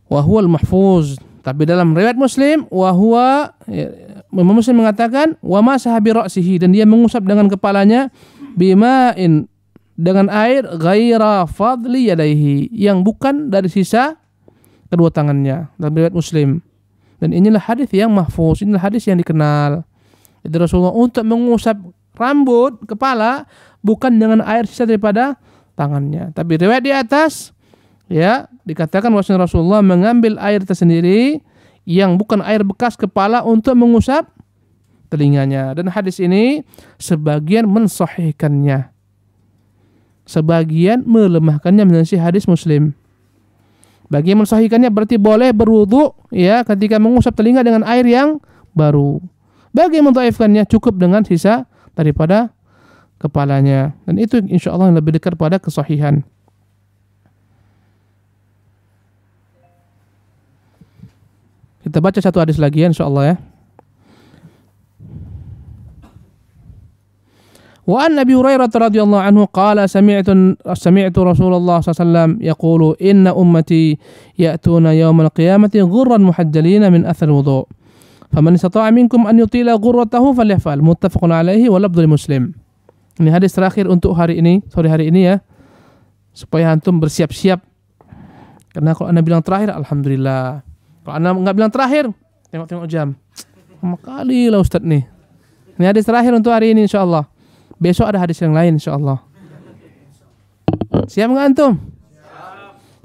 wahwal mahfuz tapi dalam riwayat Muslim wahwa ya, Imam Muslim mengatakan wama sahabi ra'sihi dan dia mengusap dengan kepalanya bima'in dengan air ghaira fadli yadaihi yang bukan dari sisa kedua tangannya dalam riwayat Muslim. Dan inilah hadis yang mahfuz, inilah hadis yang dikenal. Jadi Rasulullah untuk mengusap rambut kepala bukan dengan air sisa daripada tangannya. Tapi riwayat di atas ya dikatakan bahwasanya Rasulullah mengambil air tersendiri yang bukan air bekas kepala untuk mengusap telinganya dan hadis ini sebagian mensahihkannya sebagian melemahkannya menjadi hadis Muslim bagi yang berarti boleh berwudu ya ketika mengusap telinga dengan air yang baru bagi yang mentaifkannya cukup dengan sisa daripada kepalanya dan itu insya Allah yang lebih dekat pada kesohihan Kita baca satu hadis lagi ya insyaallah ya. Wa an Abi Hurairah radhiyallahu anhu qala sami'tu sami'tu Rasulullah sallallahu yaqulu inna ummati ya'tuna yawmal qiyamati ghurran muhajjalina min athar wudu. Faman istata'a minkum an yutila ghurratahu falyafal. Muttafaqun alaihi wa labdul Muslim. Ini hadis terakhir untuk hari ini, sore hari ini ya. Supaya antum bersiap-siap. Karena kalau Anda bilang terakhir alhamdulillah. Kalau Anda nggak bilang terakhir, tengok-tengok jam. Lama kali lah Ustaz nih. Ini hadis terakhir untuk hari ini insya Allah. Besok ada hadis yang lain insya Allah. Siap nggak antum?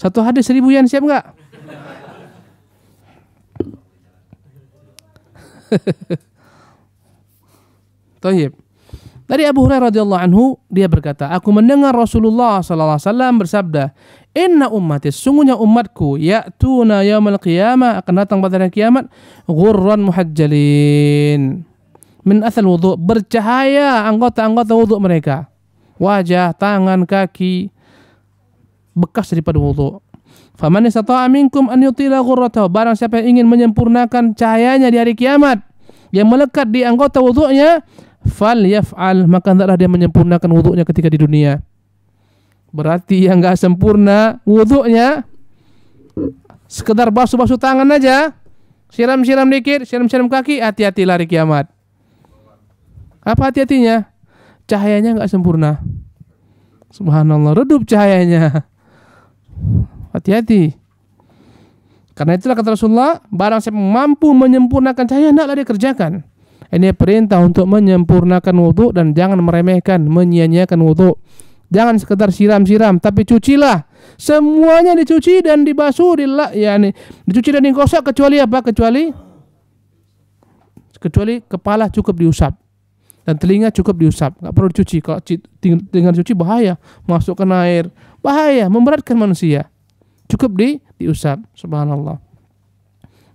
Satu hadis seribu yen siap nggak? Tohib. Dari Abu Hurairah radhiyallahu anhu dia berkata, aku mendengar Rasulullah sallallahu alaihi wasallam bersabda, Inna ummati, sungguhnya umatku, tuna yaumal qiyamah, akan datang pada hari kiamat, ghurran muhajjalin. Min asal wudhu, bercahaya anggota-anggota wudhu mereka. Wajah, tangan, kaki, bekas daripada wudhu. Faman istata'a minkum an yutila ghurratahu, barang siapa yang ingin menyempurnakan cahayanya di hari kiamat, yang melekat di anggota wudhunya, fal yaf'al, maka hendaklah dia menyempurnakan wudhunya ketika di dunia Berarti yang nggak sempurna wudhunya sekedar basuh-basuh tangan aja. Siram-siram dikit, siram-siram kaki, hati-hati lari kiamat. Apa hati-hatinya? Cahayanya nggak sempurna. Subhanallah, redup cahayanya. Hati-hati. Karena itulah kata Rasulullah, barang siapa mampu menyempurnakan cahaya, hendaklah dia kerjakan. Ini perintah untuk menyempurnakan wudhu dan jangan meremehkan, menyia-nyiakan wudhu. Jangan sekedar siram-siram, tapi cucilah. Semuanya dicuci dan dibasuh, dilak, ya nih, dicuci dan digosok kecuali apa? Kecuali kecuali kepala cukup diusap dan telinga cukup diusap, nggak perlu dicuci. Kalau dengan cuci bahaya, masuk ke air, bahaya, memberatkan manusia. Cukup di diusap, subhanallah.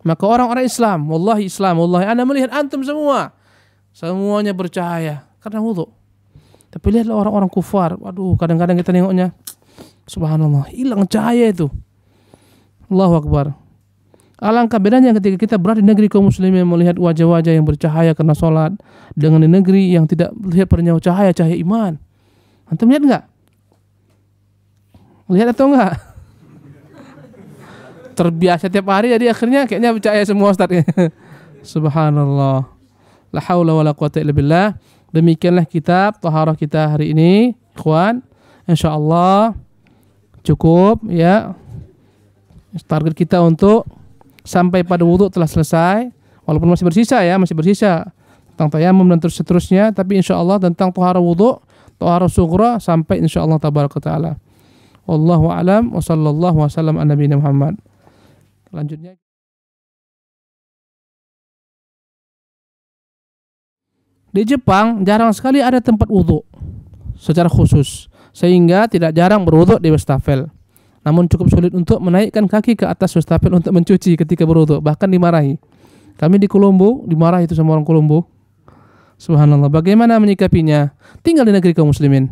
Maka orang-orang Islam, wallahi Islam, wallahi Anda melihat antum semua, semuanya bercahaya karena wudhu. Tapi lihatlah orang-orang kufar. Waduh, kadang-kadang kita nengoknya subhanallah, hilang cahaya itu. Allahu Akbar. Alangkah bedanya ketika kita berada di negeri kaum muslimin melihat wajah-wajah yang bercahaya karena sholat dengan di negeri yang tidak melihat pernyawa cahaya cahaya iman. Antum lihat nggak? Lihat atau enggak? Terbiasa tiap hari jadi akhirnya kayaknya percaya semua Ustaz. Subhanallah. La haula wala quwata illa billah demikianlah kitab taharah kita hari ini ikhwan insyaallah cukup ya target kita untuk sampai pada wudhu telah selesai walaupun masih bersisa ya masih bersisa tentang tayamum dan terus seterusnya tapi insyaallah tentang tuhara wudhu tuhara sughra sampai insyaallah Allah tabaraka taala wallahu alam wa sallallahu wasallam Nabi Muhammad Lanjutnya. Di Jepang jarang sekali ada tempat wudhu secara khusus sehingga tidak jarang berwudhu di wastafel. Namun cukup sulit untuk menaikkan kaki ke atas wastafel untuk mencuci ketika berwudhu, bahkan dimarahi. Kami di Kolombo dimarahi itu sama orang Kolombo. Subhanallah, bagaimana menyikapinya? Tinggal di negeri kaum muslimin.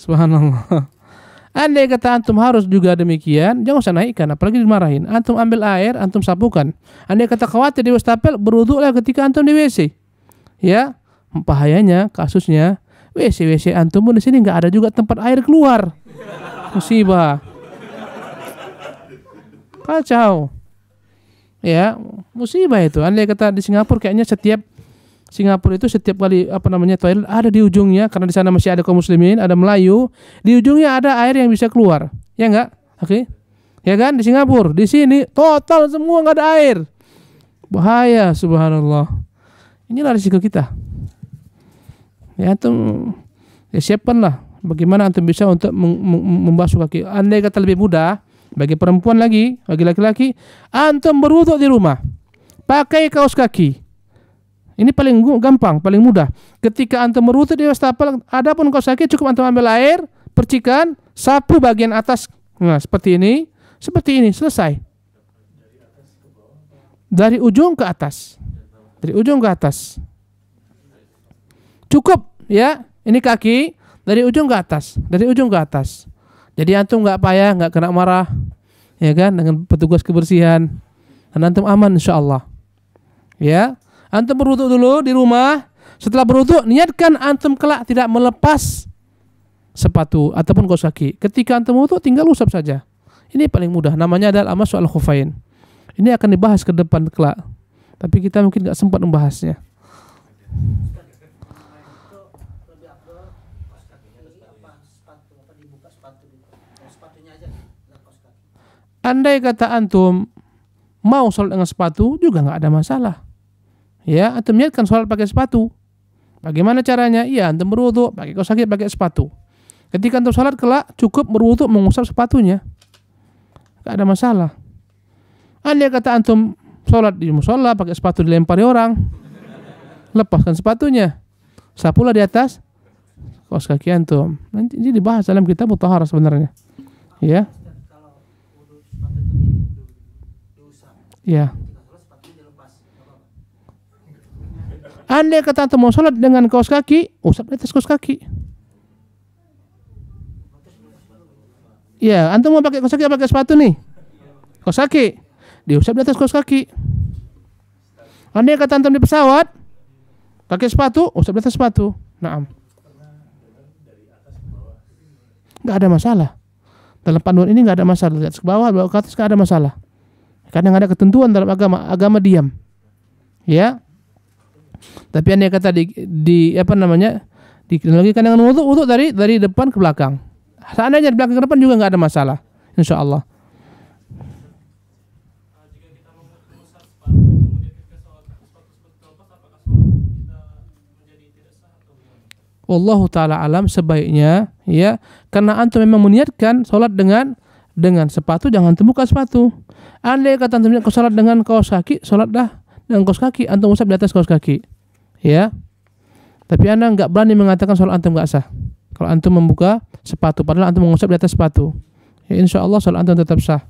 Subhanallah. Andai kata antum harus juga demikian, jangan usah naikkan, apalagi dimarahin. Antum ambil air, antum sapukan. Andai kata khawatir di wastafel, beruduklah ketika antum di WC. Ya, bahayanya kasusnya WC WC antum pun di sini nggak ada juga tempat air keluar. Musibah. Kacau. Ya, musibah itu. Andai kata di Singapura kayaknya setiap Singapura itu setiap kali apa namanya toilet ada di ujungnya karena di sana masih ada kaum muslimin, ada Melayu, di ujungnya ada air yang bisa keluar. Ya enggak? Oke. Okay? Ya kan di Singapura, di sini total semua enggak ada air. Bahaya subhanallah. Inilah risiko kita. Ya antum ya siapkan lah bagaimana antum bisa untuk membasuh kaki. anda kata lebih mudah bagi perempuan lagi, bagi laki-laki, antum berwudu di rumah. Pakai kaos kaki ini paling gampang, paling mudah. Ketika antum merutut di wastafel, ada pun kau sakit cukup antum ambil air, percikan, sapu bagian atas. Nah, seperti ini, seperti ini, selesai. Dari ujung ke atas. Dari ujung ke atas. Cukup ya. Ini kaki dari ujung ke atas, dari ujung ke atas. Jadi antum nggak payah, nggak kena marah, ya kan dengan petugas kebersihan. Dan antum aman insya Allah. Ya, Antum berwudu dulu di rumah. Setelah berwudu, niatkan antum kelak tidak melepas sepatu ataupun kaus kaki. Ketika antum berwudu, tinggal usap saja. Ini paling mudah. Namanya adalah amal soal khufain. Ini akan dibahas ke depan kelak. Tapi kita mungkin nggak sempat membahasnya. Andai kata antum mau sholat dengan sepatu juga nggak ada masalah. Ya, antum niatkan sholat pakai sepatu. Bagaimana caranya? Iya, antum berwudu, pakai kaos kaki, pakai sepatu. Ketika antum sholat kelak, cukup berwudu mengusap sepatunya. Gak ada masalah. Andai kata antum sholat di musola, pakai sepatu dilempari orang, lepaskan sepatunya, sapulah di atas kaos kaki antum. Nanti ini dibahas dalam kitab Mutahara sebenarnya. Ya. Ya. Andai kata antum mau sholat dengan kaos kaki, usap di atas kaos kaki. Ya, antum mau pakai kaos kaki apa pakai sepatu nih? Kaos kaki. Diusap di atas kaos kaki. Anda kata antum di pesawat, pakai sepatu, usap di atas sepatu. Naam. Gak ada masalah. Dalam panduan ini gak ada masalah. Lihat ke bawah, bawah ke atas gak ada masalah. Kadang ada ketentuan dalam agama, agama diam. Ya, tapi andai kata di, di apa namanya dikenalkan dengan wudhu, wudhu dari dari depan ke belakang. Seandainya belakang ke depan juga nggak ada masalah, insya Allah. Allah taala alam sebaiknya ya karena antum memang meniatkan sholat dengan dengan sepatu jangan temukan sepatu. Andai kata antum sholat dengan kaos kaki, sholat dah dengan kaos kaki, antum usap di atas kaos kaki. Ya. Tapi Anda nggak berani mengatakan soal antum nggak sah. Kalau antum membuka sepatu, padahal antum mengusap di atas sepatu. Ya, insya Allah soal antum tetap sah.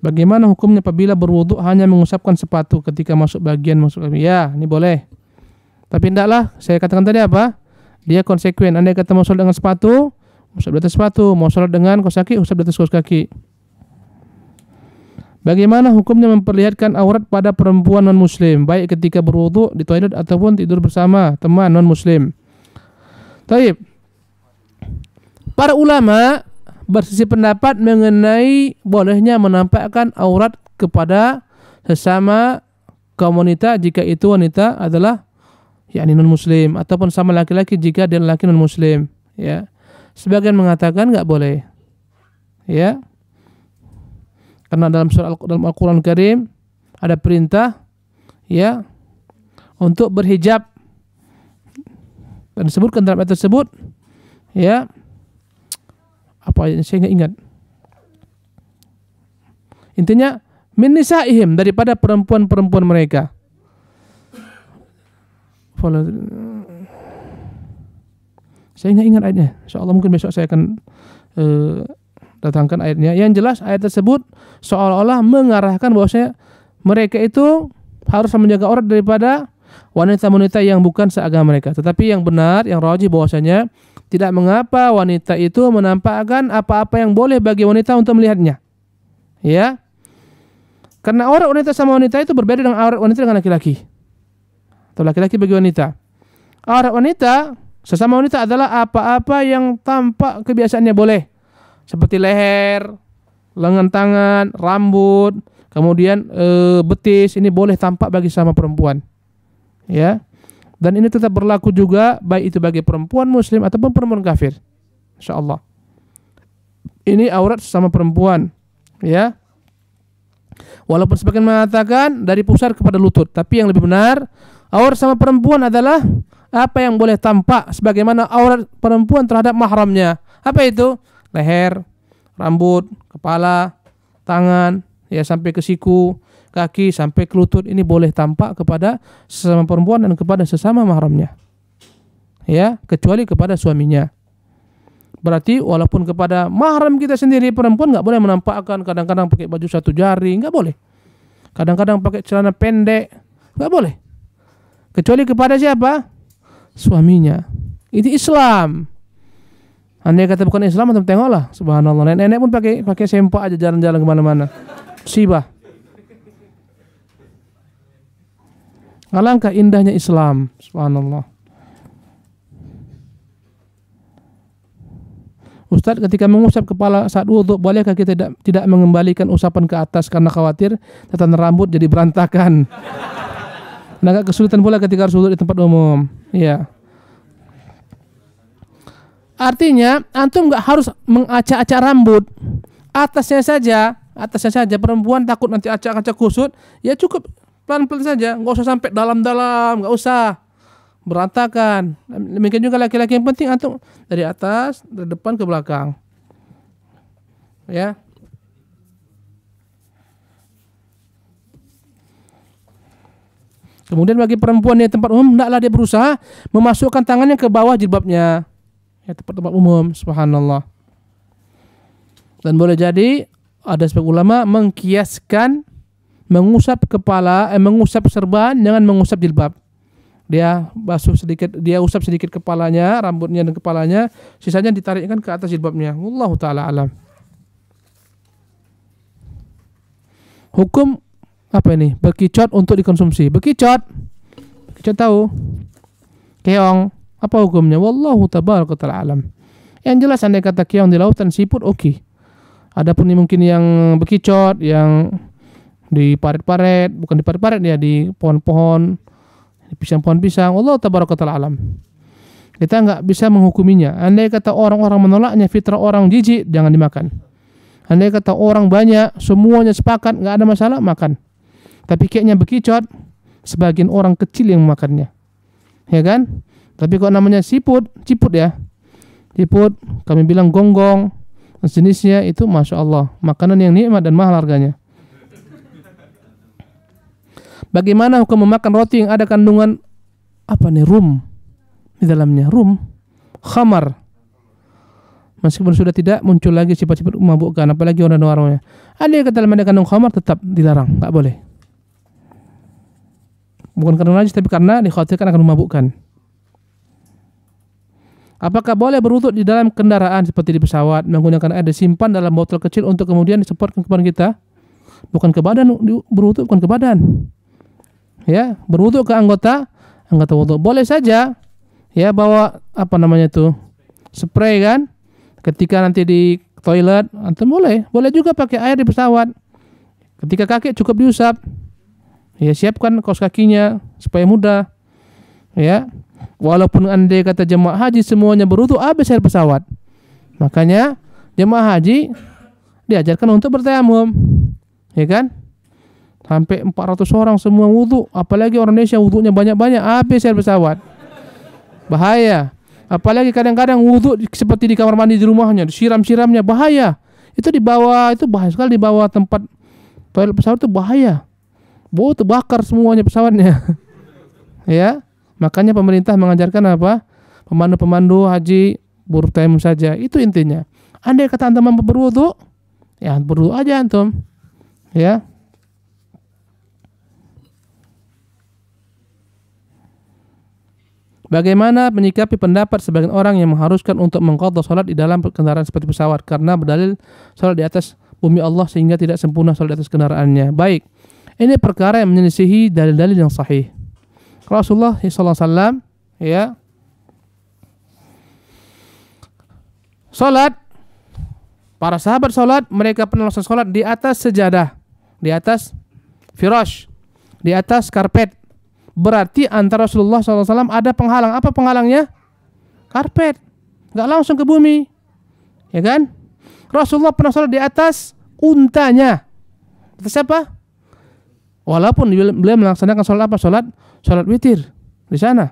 Bagaimana hukumnya apabila berwudhu hanya mengusapkan sepatu ketika masuk bagian masuk Ya, ini boleh. Tapi tidaklah, saya katakan tadi apa? Dia konsekuen. kata mau sholat dengan sepatu, usap di atas sepatu. Mau sholat dengan kaus kaki, usap di atas kaos kaki. Bagaimana hukumnya memperlihatkan aurat pada perempuan non-muslim, baik ketika berwudu di toilet ataupun tidur bersama teman non-muslim? Taib. Para ulama bersisi pendapat mengenai bolehnya menampakkan aurat kepada sesama komunitas jika itu wanita adalah yakni non muslim ataupun sama laki-laki jika dia laki non muslim ya sebagian mengatakan nggak boleh ya karena dalam surah dalam Al-Qur'an Karim ada perintah ya untuk berhijab dan disebutkan dalam ayat tersebut ya apa yang saya nggak ingat intinya min ihim daripada perempuan-perempuan mereka saya ingat ingat ayatnya. Insyaallah mungkin besok saya akan uh, datangkan ayatnya. Yang jelas ayat tersebut seolah-olah mengarahkan bahwasanya mereka itu harus menjaga aurat daripada wanita-wanita yang bukan seagama mereka. Tetapi yang benar, yang rajih bahwasanya tidak mengapa wanita itu menampakkan apa-apa yang boleh bagi wanita untuk melihatnya. Ya. Karena aurat wanita sama wanita itu berbeda dengan aurat wanita dengan laki-laki atau laki-laki bagi wanita. Aurat wanita sesama wanita adalah apa-apa yang tampak kebiasaannya boleh. Seperti leher, lengan tangan, rambut, kemudian e, betis ini boleh tampak bagi sama perempuan. Ya. Dan ini tetap berlaku juga baik itu bagi perempuan muslim ataupun perempuan kafir. insya Allah Ini aurat sesama perempuan. Ya. Walaupun sebagian mengatakan dari pusar kepada lutut, tapi yang lebih benar Aurat sama perempuan adalah apa yang boleh tampak sebagaimana aurat perempuan terhadap mahramnya. Apa itu? Leher, rambut, kepala, tangan, ya sampai ke siku, kaki, sampai ke lutut. Ini boleh tampak kepada sesama perempuan dan kepada sesama mahramnya. Ya, kecuali kepada suaminya. Berarti walaupun kepada mahram kita sendiri perempuan nggak boleh menampakkan kadang-kadang pakai baju satu jari nggak boleh. Kadang-kadang pakai celana pendek nggak boleh kecuali kepada siapa? Suaminya. Itu Islam. Anda kata bukan Islam, atau tengoklah. Subhanallah. Nenek, nenek pun pakai pakai sempak aja jalan-jalan kemana-mana. Sibah. Alangkah indahnya Islam. Subhanallah. Ustadz ketika mengusap kepala saat wudhu bolehkah kita tidak tidak mengembalikan usapan ke atas karena khawatir tatan rambut jadi berantakan maka kesulitan pula ketika harus wudhu di tempat umum. Ya. Artinya antum nggak harus mengacak-acak rambut. Atasnya saja, atasnya saja perempuan takut nanti acak-acak kusut, ya cukup pelan-pelan saja, nggak usah sampai dalam-dalam, nggak usah berantakan. Demikian juga laki-laki yang penting antum dari atas, dari depan ke belakang. Ya. Kemudian bagi perempuan yang tempat umum, hendaklah dia berusaha memasukkan tangannya ke bawah jilbabnya. Ya, tempat-tempat umum, subhanallah. Dan boleh jadi ada sebagian ulama mengkiaskan mengusap kepala, eh, mengusap serban dengan mengusap jilbab. Dia basuh sedikit, dia usap sedikit kepalanya, rambutnya dan kepalanya, sisanya ditarikkan ke atas jilbabnya. Wallahu taala alam. Hukum apa ini? Bekicot untuk dikonsumsi. Bekicot. Bekicot tahu? Keong. Apa hukumnya? Wallahu tabaraka taala alam. Yang jelas andai kata keong di lautan siput oke. Okay. Adapun mungkin yang bekicot, yang di paret-paret, bukan di paret-paret ya, di pohon-pohon, di pisang-pohon pisang. Allah tabaraka taala alam. Kita nggak bisa menghukuminya. Andai kata orang-orang menolaknya, fitrah orang jijik, jangan dimakan. Andai kata orang banyak, semuanya sepakat, nggak ada masalah, makan. Tapi kayaknya bekicot, sebagian orang kecil yang memakannya. Ya kan? Tapi kok namanya siput, ciput ya. siput, kami bilang gonggong, jenisnya itu Masya Allah. Makanan yang nikmat dan mahal harganya. Bagaimana hukum memakan roti yang ada kandungan apa nih rum di dalamnya rum khamar meskipun sudah tidak muncul lagi sifat-sifat memabukkan apalagi orang warnanya ada yang kata ada kandung khamar tetap dilarang nggak boleh Bukan karena najis tapi karena dikhawatirkan akan memabukkan. Apakah boleh berutut di dalam kendaraan seperti di pesawat menggunakan air disimpan dalam botol kecil untuk kemudian disemprotkan ke badan kita? Bukan ke badan berutut bukan ke badan. Ya, berutut ke anggota anggota wudu. Boleh saja ya bawa apa namanya tuh spray kan ketika nanti di toilet antum boleh boleh juga pakai air di pesawat ketika kaki cukup diusap Ya siapkan kaos kakinya supaya mudah. Ya. Walaupun andai kata jemaah haji semuanya berwudu habis air pesawat. Makanya jemaah haji diajarkan untuk bertayamum. Ya kan? Sampai 400 orang semua wudhu. Apalagi orang Indonesia wudhunya banyak-banyak. Habis air pesawat. Bahaya. Apalagi kadang-kadang wudhu seperti di kamar mandi di rumahnya. siram siramnya Bahaya. Itu di bawah, itu bahaya sekali di bawah tempat toilet pesawat itu bahaya wow, terbakar semuanya pesawatnya. ya, makanya pemerintah mengajarkan apa? Pemandu-pemandu haji buruk tayamum saja. Itu intinya. Anda kata antum mampu berwudu, ya berwudu aja antum. Ya. Bagaimana menyikapi pendapat sebagian orang yang mengharuskan untuk mengkodoh sholat di dalam kendaraan seperti pesawat karena berdalil sholat di atas bumi Allah sehingga tidak sempurna sholat di atas kendaraannya. Baik. Ini perkara yang menyelisihi dalil-dalil yang sahih. Rasulullah SAW ya Salat para sahabat salat mereka pernah sholat salat di atas sejadah, di atas firasy, di atas karpet. Berarti antara Rasulullah SAW ada penghalang. Apa penghalangnya? Karpet. Gak langsung ke bumi. Ya kan? Rasulullah pernah salat di atas untanya. Atas siapa? Walaupun beliau melaksanakan sholat apa? Sholat sholat witir di sana.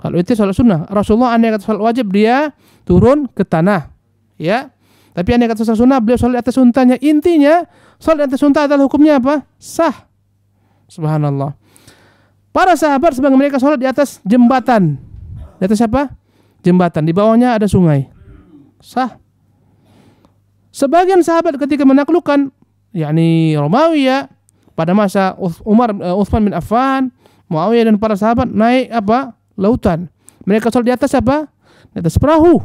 kalau witir sholat sunnah. Rasulullah aneh kata sholat wajib dia turun ke tanah. Ya. Tapi aneh kata sholat sunnah beliau sholat atas untanya. Intinya sholat atas unta adalah hukumnya apa? Sah. Subhanallah. Para sahabat sebagian mereka sholat di atas jembatan. Di atas apa? Jembatan. Di bawahnya ada sungai. Sah. Sebagian sahabat ketika menaklukkan yakni Romawi ya pada masa Umar eh, Utsman bin Affan, Muawiyah dan para sahabat naik apa? lautan. Mereka sholat di atas apa? Di atas perahu.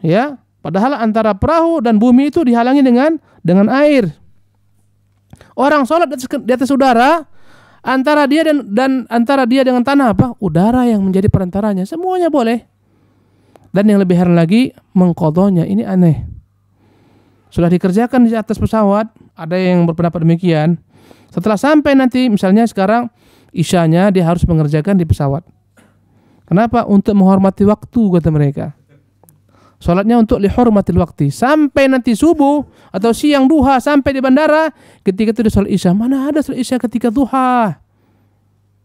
Ya, padahal antara perahu dan bumi itu dihalangi dengan dengan air. Orang sholat di atas, di atas udara, antara dia dan dan antara dia dengan tanah apa? Udara yang menjadi perantaranya. Semuanya boleh. Dan yang lebih heran lagi mengkodonya ini aneh. Sudah dikerjakan di atas pesawat, ada yang berpendapat demikian. Setelah sampai nanti misalnya sekarang isyanya dia harus mengerjakan di pesawat. Kenapa? Untuk menghormati waktu kata mereka. Sholatnya untuk lihormati waktu. Sampai nanti subuh atau siang duha sampai di bandara ketika itu dia sholat isya. Mana ada sholat isya ketika duha?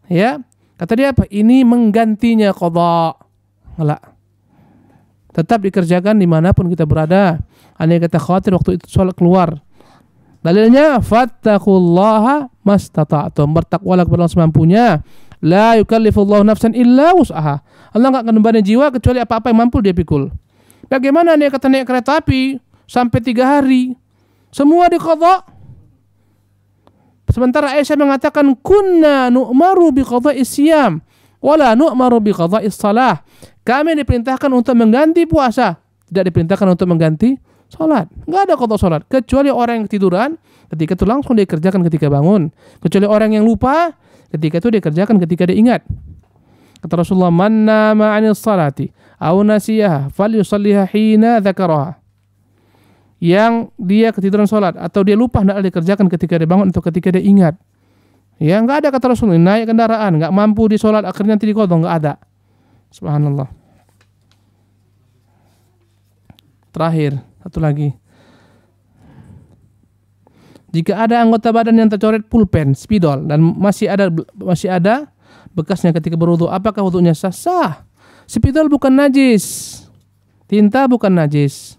Ya, kata dia apa? Ini menggantinya qadha. Enggak. Tetap dikerjakan dimanapun kita berada. hanya kata khawatir waktu itu sholat keluar Dalilnya fattaqullaha mastata'tum. Bertakwalah kepada Allah semampunya. La yukallifullahu nafsan illa wus'aha. Allah enggak akan membebani jiwa kecuali apa-apa yang mampu dia pikul. Bagaimana nih kata naik kereta api sampai tiga hari? Semua dikodok. Sementara Aisyah mengatakan kunna nu'maru bi qada'is siyam wala nu'maru bi qada'is salah. Kami diperintahkan untuk mengganti puasa, tidak diperintahkan untuk mengganti sholat. Nggak ada kotor sholat. Kecuali orang yang ketiduran, ketika itu langsung dia kerjakan ketika bangun. Kecuali orang yang lupa, ketika itu dia kerjakan ketika dia ingat. Kata Rasulullah, "Man nama 'anil salati nasiyah, fal yusalliha hina dzakaraha." Yang dia ketiduran sholat atau dia lupa hendak dikerjakan ketika dia bangun atau ketika dia ingat. Ya, nggak ada kata Rasulullah, naik kendaraan, nggak mampu di sholat, akhirnya nanti dikodong, nggak ada. Subhanallah. Terakhir, satu lagi. Jika ada anggota badan yang tercoret pulpen, spidol dan masih ada masih ada bekasnya ketika berwudu, apakah wudunya sah? Sah. Spidol bukan najis. Tinta bukan najis.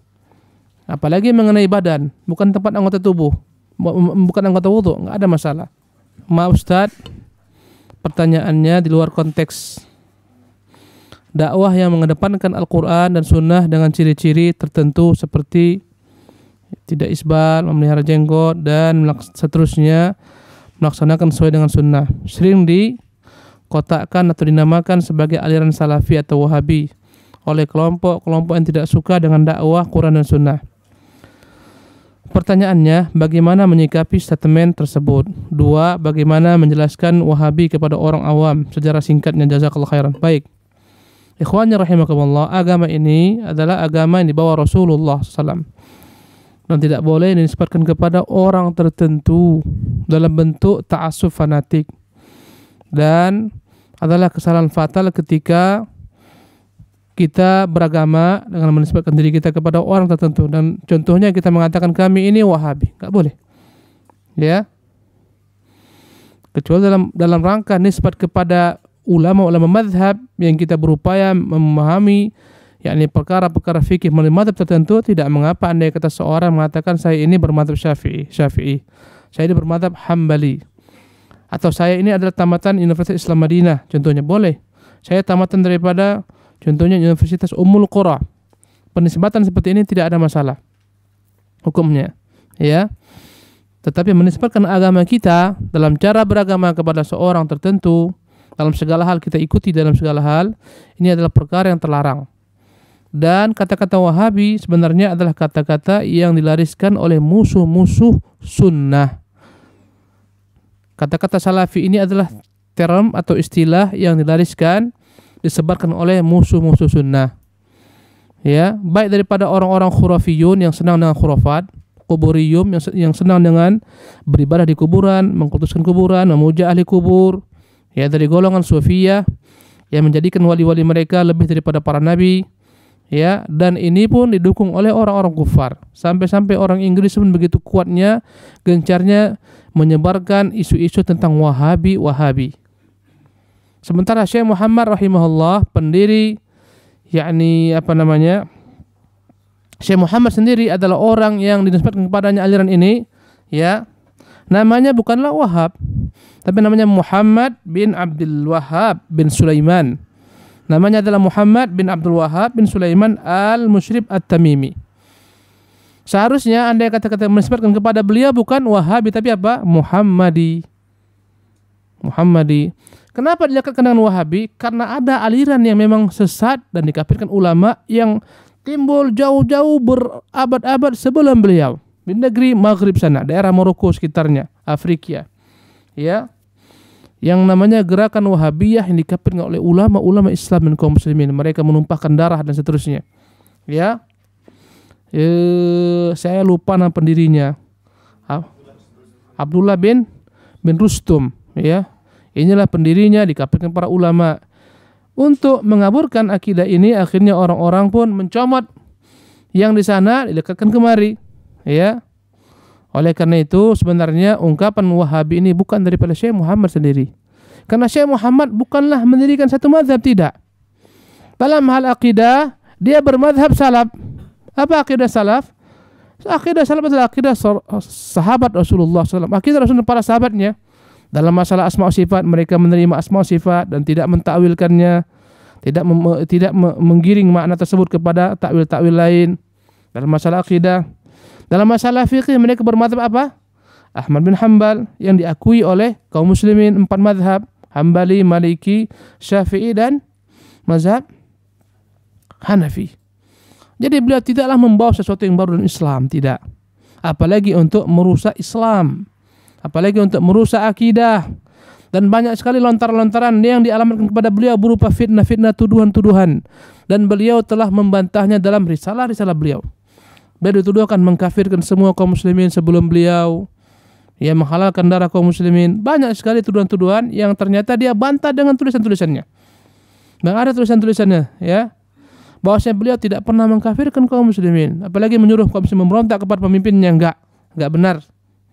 Apalagi mengenai badan, bukan tempat anggota tubuh, bukan anggota wudu, nggak ada masalah. Maaf Ustaz, pertanyaannya di luar konteks dakwah yang mengedepankan Al-Quran dan Sunnah dengan ciri-ciri tertentu seperti tidak isbal, memelihara jenggot, dan seterusnya melaksanakan sesuai dengan Sunnah. Sering dikotakkan atau dinamakan sebagai aliran Salafi atau Wahabi oleh kelompok-kelompok yang tidak suka dengan dakwah Quran dan Sunnah. Pertanyaannya, bagaimana menyikapi statement tersebut? Dua, bagaimana menjelaskan Wahabi kepada orang awam? Sejarah singkatnya jazakallah khairan. Baik. Ikhwani rahimakumullah, agama ini adalah agama yang dibawa Rasulullah SAW. Dan tidak boleh dinisbatkan kepada orang tertentu dalam bentuk ta'asuf fanatik. Dan adalah kesalahan fatal ketika kita beragama dengan menisbatkan diri kita kepada orang tertentu dan contohnya kita mengatakan kami ini Wahabi, nggak boleh, ya. Kecuali dalam dalam rangka nisbat kepada ulama-ulama madhab yang kita berupaya memahami yakni perkara-perkara fikih melalui madhab tertentu tidak mengapa andai kata seorang mengatakan saya ini bermadhab syafi'i syafi'i saya ini bermadhab hambali atau saya ini adalah tamatan Universitas Islam Madinah contohnya boleh saya tamatan daripada contohnya Universitas Ummul Qura penisbatan seperti ini tidak ada masalah hukumnya ya tetapi menisbatkan agama kita dalam cara beragama kepada seorang tertentu dalam segala hal kita ikuti dalam segala hal ini adalah perkara yang terlarang dan kata-kata Wahabi sebenarnya adalah kata-kata yang dilariskan oleh musuh-musuh sunnah. Kata-kata salafi ini adalah term atau istilah yang dilariskan disebarkan oleh musuh-musuh sunnah. Ya, baik daripada orang-orang khurafiyun yang senang dengan khurafat, kuburium yang, senang dengan beribadah di kuburan, mengkultuskan kuburan, memuja ahli kubur, ya dari golongan sufia yang menjadikan wali-wali mereka lebih daripada para nabi ya dan ini pun didukung oleh orang-orang kufar sampai-sampai orang Inggris pun begitu kuatnya gencarnya menyebarkan isu-isu tentang Wahabi Wahabi sementara Syekh Muhammad rahimahullah pendiri yakni apa namanya Syekh Muhammad sendiri adalah orang yang dinisbatkan kepadanya aliran ini ya namanya bukanlah Wahab tapi namanya Muhammad bin Abdul Wahab bin Sulaiman. Namanya adalah Muhammad bin Abdul Wahab bin Sulaiman al Mushrib At-Tamimi. Seharusnya Anda kata-kata menisbatkan kepada beliau bukan Wahabi tapi apa? Muhammadi. Muhammadi. Kenapa dia dengan Wahabi? Karena ada aliran yang memang sesat dan dikafirkan ulama yang timbul jauh-jauh berabad-abad sebelum beliau di negeri Maghrib sana, daerah Maroko sekitarnya, Afrika ya yang namanya gerakan Wahabiyah yang dikapir oleh ulama-ulama Islam dan kaum muslimin. Mereka menumpahkan darah dan seterusnya. Ya. E, saya lupa nama pendirinya. Abdullah bin bin Rustum, ya. Inilah pendirinya dikapirkan para ulama. Untuk mengaburkan akidah ini akhirnya orang-orang pun mencomot yang di sana didekatkan kemari, ya oleh karena itu sebenarnya ungkapan Wahabi ini bukan daripada Syekh Muhammad sendiri. Karena Syekh Muhammad bukanlah mendirikan satu mazhab tidak. Dalam hal akidah dia bermadhab salaf. Apa akidah salaf? Akidah salaf adalah akidah sahabat Rasulullah SAW. Akidah Rasul para sahabatnya. Dalam masalah asma sifat mereka menerima asma sifat dan tidak mentakwilkannya, tidak mem, tidak menggiring makna tersebut kepada takwil-takwil lain. Dalam masalah akidah dalam masalah fikih mereka bermadhab apa? Ahmad bin Hambal yang diakui oleh kaum muslimin empat madhab Hambali, Maliki, Syafi'i dan mazhab Hanafi. Jadi beliau tidaklah membawa sesuatu yang baru dalam Islam, tidak. Apalagi untuk merusak Islam, apalagi untuk merusak akidah. Dan banyak sekali lontar lontaran yang dialamatkan kepada beliau berupa fitnah-fitnah tuduhan-tuduhan. Dan beliau telah membantahnya dalam risalah-risalah beliau. Beliau dituduh akan mengkafirkan semua kaum muslimin sebelum beliau. Ya menghalalkan darah kaum muslimin. Banyak sekali tuduhan-tuduhan yang ternyata dia bantah dengan tulisan-tulisannya. Dan ada tulisan-tulisannya ya. Bahwasanya beliau tidak pernah mengkafirkan kaum muslimin. Apalagi menyuruh kaum muslimin memberontak kepada pemimpinnya. Enggak. Enggak benar.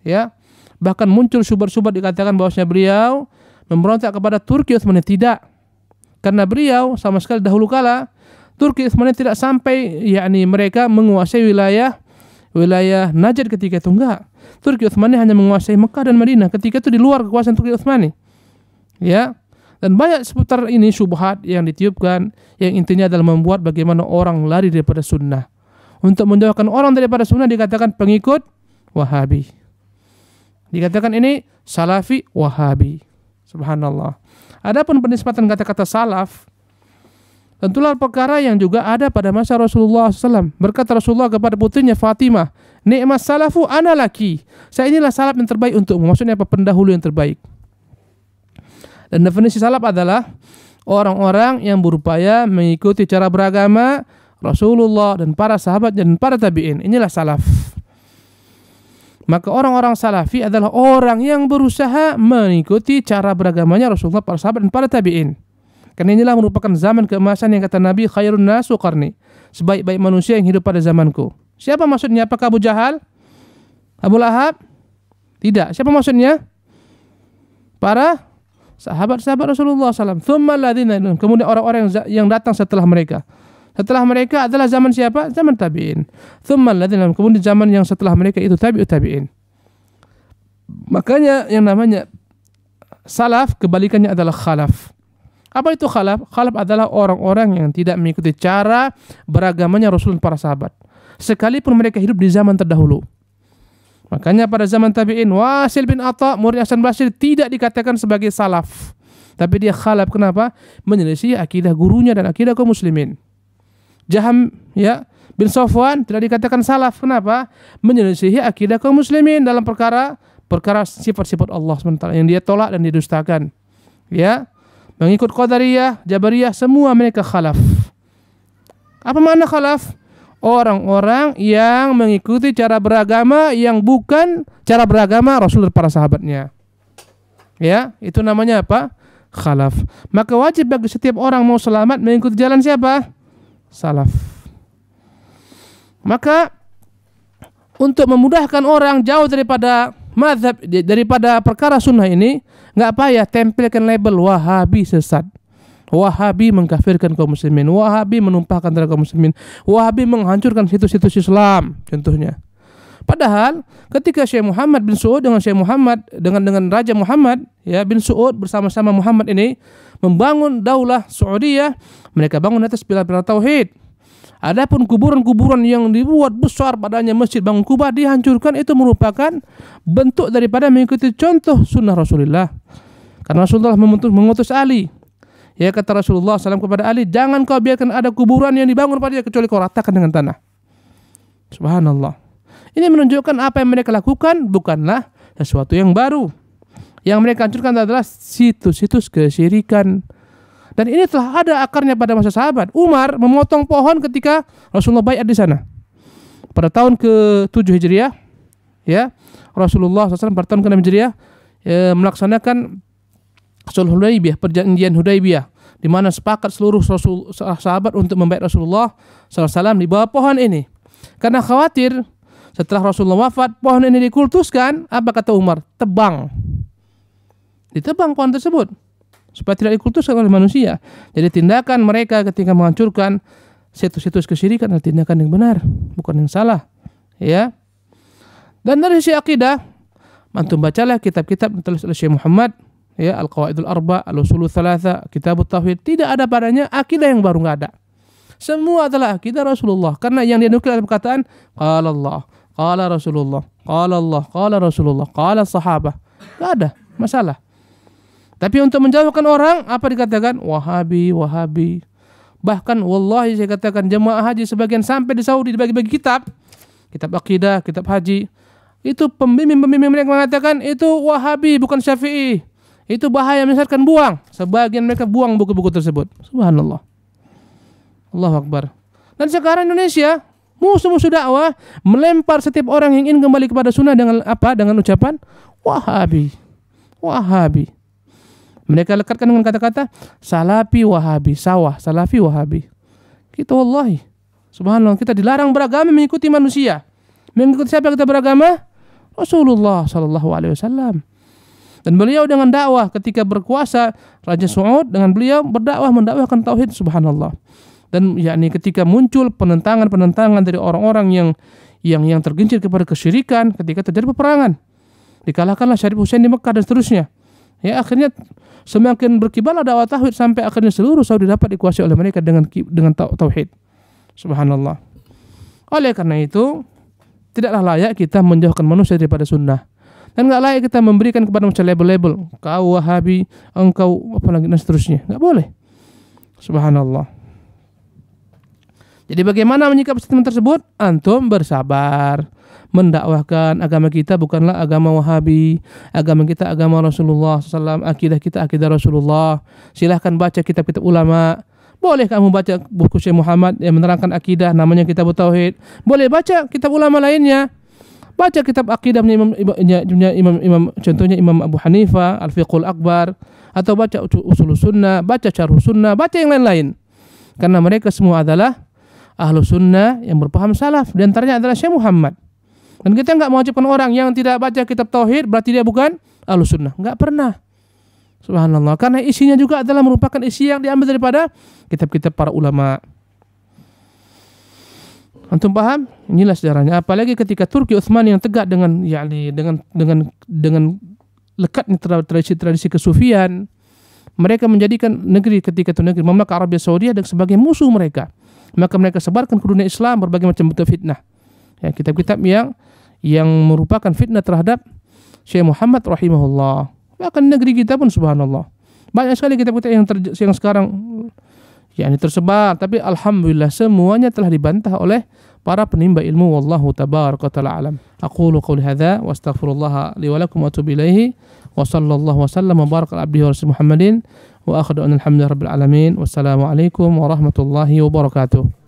Ya. Bahkan muncul subar-subar dikatakan bahwasanya beliau memberontak kepada Turki Utsmani. Tidak. Karena beliau sama sekali dahulu kala Turki Utsmani tidak sampai yakni mereka menguasai wilayah wilayah Najd ketika itu enggak. Turki Utsmani hanya menguasai Mekah dan Madinah ketika itu di luar kekuasaan Turki Utsmani. Ya. Dan banyak seputar ini subhat yang ditiupkan yang intinya adalah membuat bagaimana orang lari daripada sunnah. Untuk menjauhkan orang daripada sunnah dikatakan pengikut Wahabi. Dikatakan ini Salafi Wahabi. Subhanallah. Adapun penisbatan kata-kata salaf Tentulah perkara yang juga ada pada masa Rasulullah SAW. Berkata Rasulullah kepada putrinya Fatimah, Nikmat salafu ana laki. Saya inilah salaf yang terbaik untuk Maksudnya apa? Pendahulu yang terbaik. Dan definisi salaf adalah orang-orang yang berupaya mengikuti cara beragama Rasulullah dan para sahabat dan para tabi'in. Inilah salaf. Maka orang-orang salafi adalah orang yang berusaha mengikuti cara beragamanya Rasulullah, para sahabat dan para tabi'in. Karena inilah merupakan zaman keemasan yang kata Nabi khairun nasu karni. Sebaik-baik manusia yang hidup pada zamanku. Siapa maksudnya? Apakah Abu Jahal? Abu Lahab? Tidak. Siapa maksudnya? Para sahabat-sahabat Rasulullah SAW. Thumma Kemudian orang-orang yang datang setelah mereka. Setelah mereka adalah zaman siapa? Zaman tabi'in. Thumma Kemudian zaman yang setelah mereka itu tabi'ut tabi'in. Makanya yang namanya salaf kebalikannya adalah khalaf. Apa itu khalaf? Khalaf adalah orang-orang yang tidak mengikuti cara beragamanya Rasul dan para sahabat. Sekalipun mereka hidup di zaman terdahulu. Makanya pada zaman tabi'in, Wasil bin Atta, murid Hasan Basir tidak dikatakan sebagai salaf. Tapi dia khalaf. Kenapa? Menyelisih akidah gurunya dan akidah kaum muslimin. Jaham ya bin Sofwan tidak dikatakan salaf. Kenapa? Menyelisihi akidah kaum muslimin dalam perkara perkara sifat-sifat Allah sementara yang dia tolak dan didustakan. Ya, Mengikut Qadariyah, Jabariyah, semua mereka khalaf. Apa makna khalaf? Orang-orang yang mengikuti cara beragama yang bukan cara beragama Rasul dan para sahabatnya. Ya, itu namanya apa? Khalaf. Maka wajib bagi setiap orang mau selamat mengikuti jalan siapa? Salaf. Maka untuk memudahkan orang jauh daripada mazhab daripada perkara sunnah ini nggak payah tempelkan label wahabi sesat Wahabi mengkafirkan kaum muslimin, Wahabi menumpahkan darah kaum muslimin, Wahabi menghancurkan situs-situs Islam contohnya. Padahal ketika Syekh Muhammad bin Suud dengan Syekh Muhammad dengan dengan Raja Muhammad ya bin Suud bersama-sama Muhammad ini membangun daulah Saudiyah, mereka bangun atas pilar-pilar tauhid. Adapun kuburan-kuburan yang dibuat besar padanya masjid bangun kubah dihancurkan itu merupakan bentuk daripada mengikuti contoh sunnah Rasulullah. Karena Rasulullah memutus, mengutus Ali. Ya kata Rasulullah salam kepada Ali, jangan kau biarkan ada kuburan yang dibangun padanya kecuali kau ratakan dengan tanah. Subhanallah. Ini menunjukkan apa yang mereka lakukan bukanlah sesuatu yang baru. Yang mereka hancurkan adalah situs-situs kesyirikan. Dan ini telah ada akarnya pada masa sahabat. Umar memotong pohon ketika Rasulullah bayat di sana. Pada tahun ke-7 Hijriah, ya, Rasulullah SAW pada tahun ke-6 Hijriah ya, melaksanakan Sulh hudaibiyah perjanjian hudaibiyah di mana sepakat seluruh Rasul, sahabat untuk membayar Rasulullah SAW di bawah pohon ini. Karena khawatir setelah Rasulullah wafat, pohon ini dikultuskan, apa kata Umar? Tebang. Ditebang pohon tersebut supaya tidak dikultuskan oleh manusia. Jadi tindakan mereka ketika menghancurkan situs-situs kesyirikan adalah tindakan yang benar, bukan yang salah. Ya. Dan dari sisi akidah, antum bacalah kitab-kitab yang ditulis oleh Syekh Muhammad ya Al-Qawaidul Arba, Al-Usulul Thalatha, Kitabut Tauhid, tidak ada padanya akidah yang baru enggak ada. Semua adalah akidah Rasulullah karena yang nukil adalah perkataan qala Allah, qala Rasulullah, qala Allah, qala Rasulullah, qala sahabat. Enggak ada masalah. Tapi untuk menjauhkan orang, apa dikatakan? Wahabi, Wahabi. Bahkan wallahi saya katakan jemaah haji sebagian sampai di Saudi dibagi-bagi kitab. Kitab akidah, kitab haji. Itu pembimbing-pembimbing mereka mengatakan itu Wahabi bukan Syafi'i. Itu bahaya misalkan buang. Sebagian mereka buang buku-buku tersebut. Subhanallah. Allah Akbar. Dan sekarang Indonesia musuh-musuh dakwah melempar setiap orang yang ingin kembali kepada sunnah dengan apa? Dengan ucapan Wahabi. Wahabi. Mereka lekatkan dengan kata-kata salafi wahabi, sawah, salafi wahabi. Kita gitu, wallahi. Subhanallah, kita dilarang beragama mengikuti manusia. Mengikuti siapa kita beragama? Rasulullah sallallahu Alaihi Wasallam. Dan beliau dengan dakwah ketika berkuasa Raja Saud dengan beliau berdakwah mendakwahkan tauhid subhanallah. Dan yakni ketika muncul penentangan-penentangan dari orang-orang yang yang yang tergelincir kepada kesyirikan ketika terjadi peperangan. Dikalahkanlah Syarif Husain di Mekah dan seterusnya. Ya akhirnya semakin berkibarlah dakwah tauhid sampai akhirnya seluruh Saudi dapat dikuasai oleh mereka dengan dengan tauhid. Subhanallah. Oleh karena itu tidaklah layak kita menjauhkan manusia daripada sunnah dan nggak layak kita memberikan kepada manusia label-label kau wahabi engkau apa lagi dan seterusnya nggak boleh subhanallah jadi bagaimana menyikapi statement tersebut antum bersabar mendakwahkan agama kita bukanlah agama Wahabi, agama kita agama Rasulullah SAW, akidah kita akidah Rasulullah. Silahkan baca kitab-kitab ulama. Boleh kamu baca buku Syekh Muhammad yang menerangkan akidah namanya kitab Tauhid. Boleh baca kitab ulama lainnya. Baca kitab akidah Imam, imam, imam, imam contohnya Imam Abu Hanifah, Al-Fiqhul Akbar atau baca Usul Sunnah, baca Syarh Sunnah, baca yang lain-lain. Karena mereka semua adalah ahlu sunnah yang berpaham salaf. Dan antaranya adalah Syekh Muhammad. Dan kita nggak mewajibkan orang yang tidak baca kitab tauhid berarti dia bukan alusunah, sunnah. Nggak pernah. Subhanallah. Karena isinya juga adalah merupakan isi yang diambil daripada kitab-kitab para ulama. Antum paham? Inilah sejarahnya. Apalagi ketika Turki Utsman yang tegak dengan yakni dengan dengan dengan lekatnya tradisi-tradisi kesufian, mereka menjadikan negeri ketika itu negeri Mamlakah Arabia Saudi dan sebagai musuh mereka. Maka mereka sebarkan ke dunia Islam berbagai macam bentuk fitnah. Ya, kitab-kitab yang yang merupakan fitnah terhadap Syekh Muhammad rahimahullah. Bahkan negeri kita pun subhanallah. Banyak sekali kitab-kitab yang ter, yang sekarang yakni tersebar, tapi alhamdulillah semuanya telah dibantah oleh para penimba ilmu wallahu tabaraka taala alam. Aqulu qouli hadza wa astaghfirullah li wa lakum wa atubu ilaihi wa sallallahu wa sallam wa baraka ala abdihi wa Muhammadin wa akhadu anil hamdu rabbil alamin. Wassalamu alaikum warahmatullahi wabarakatuh.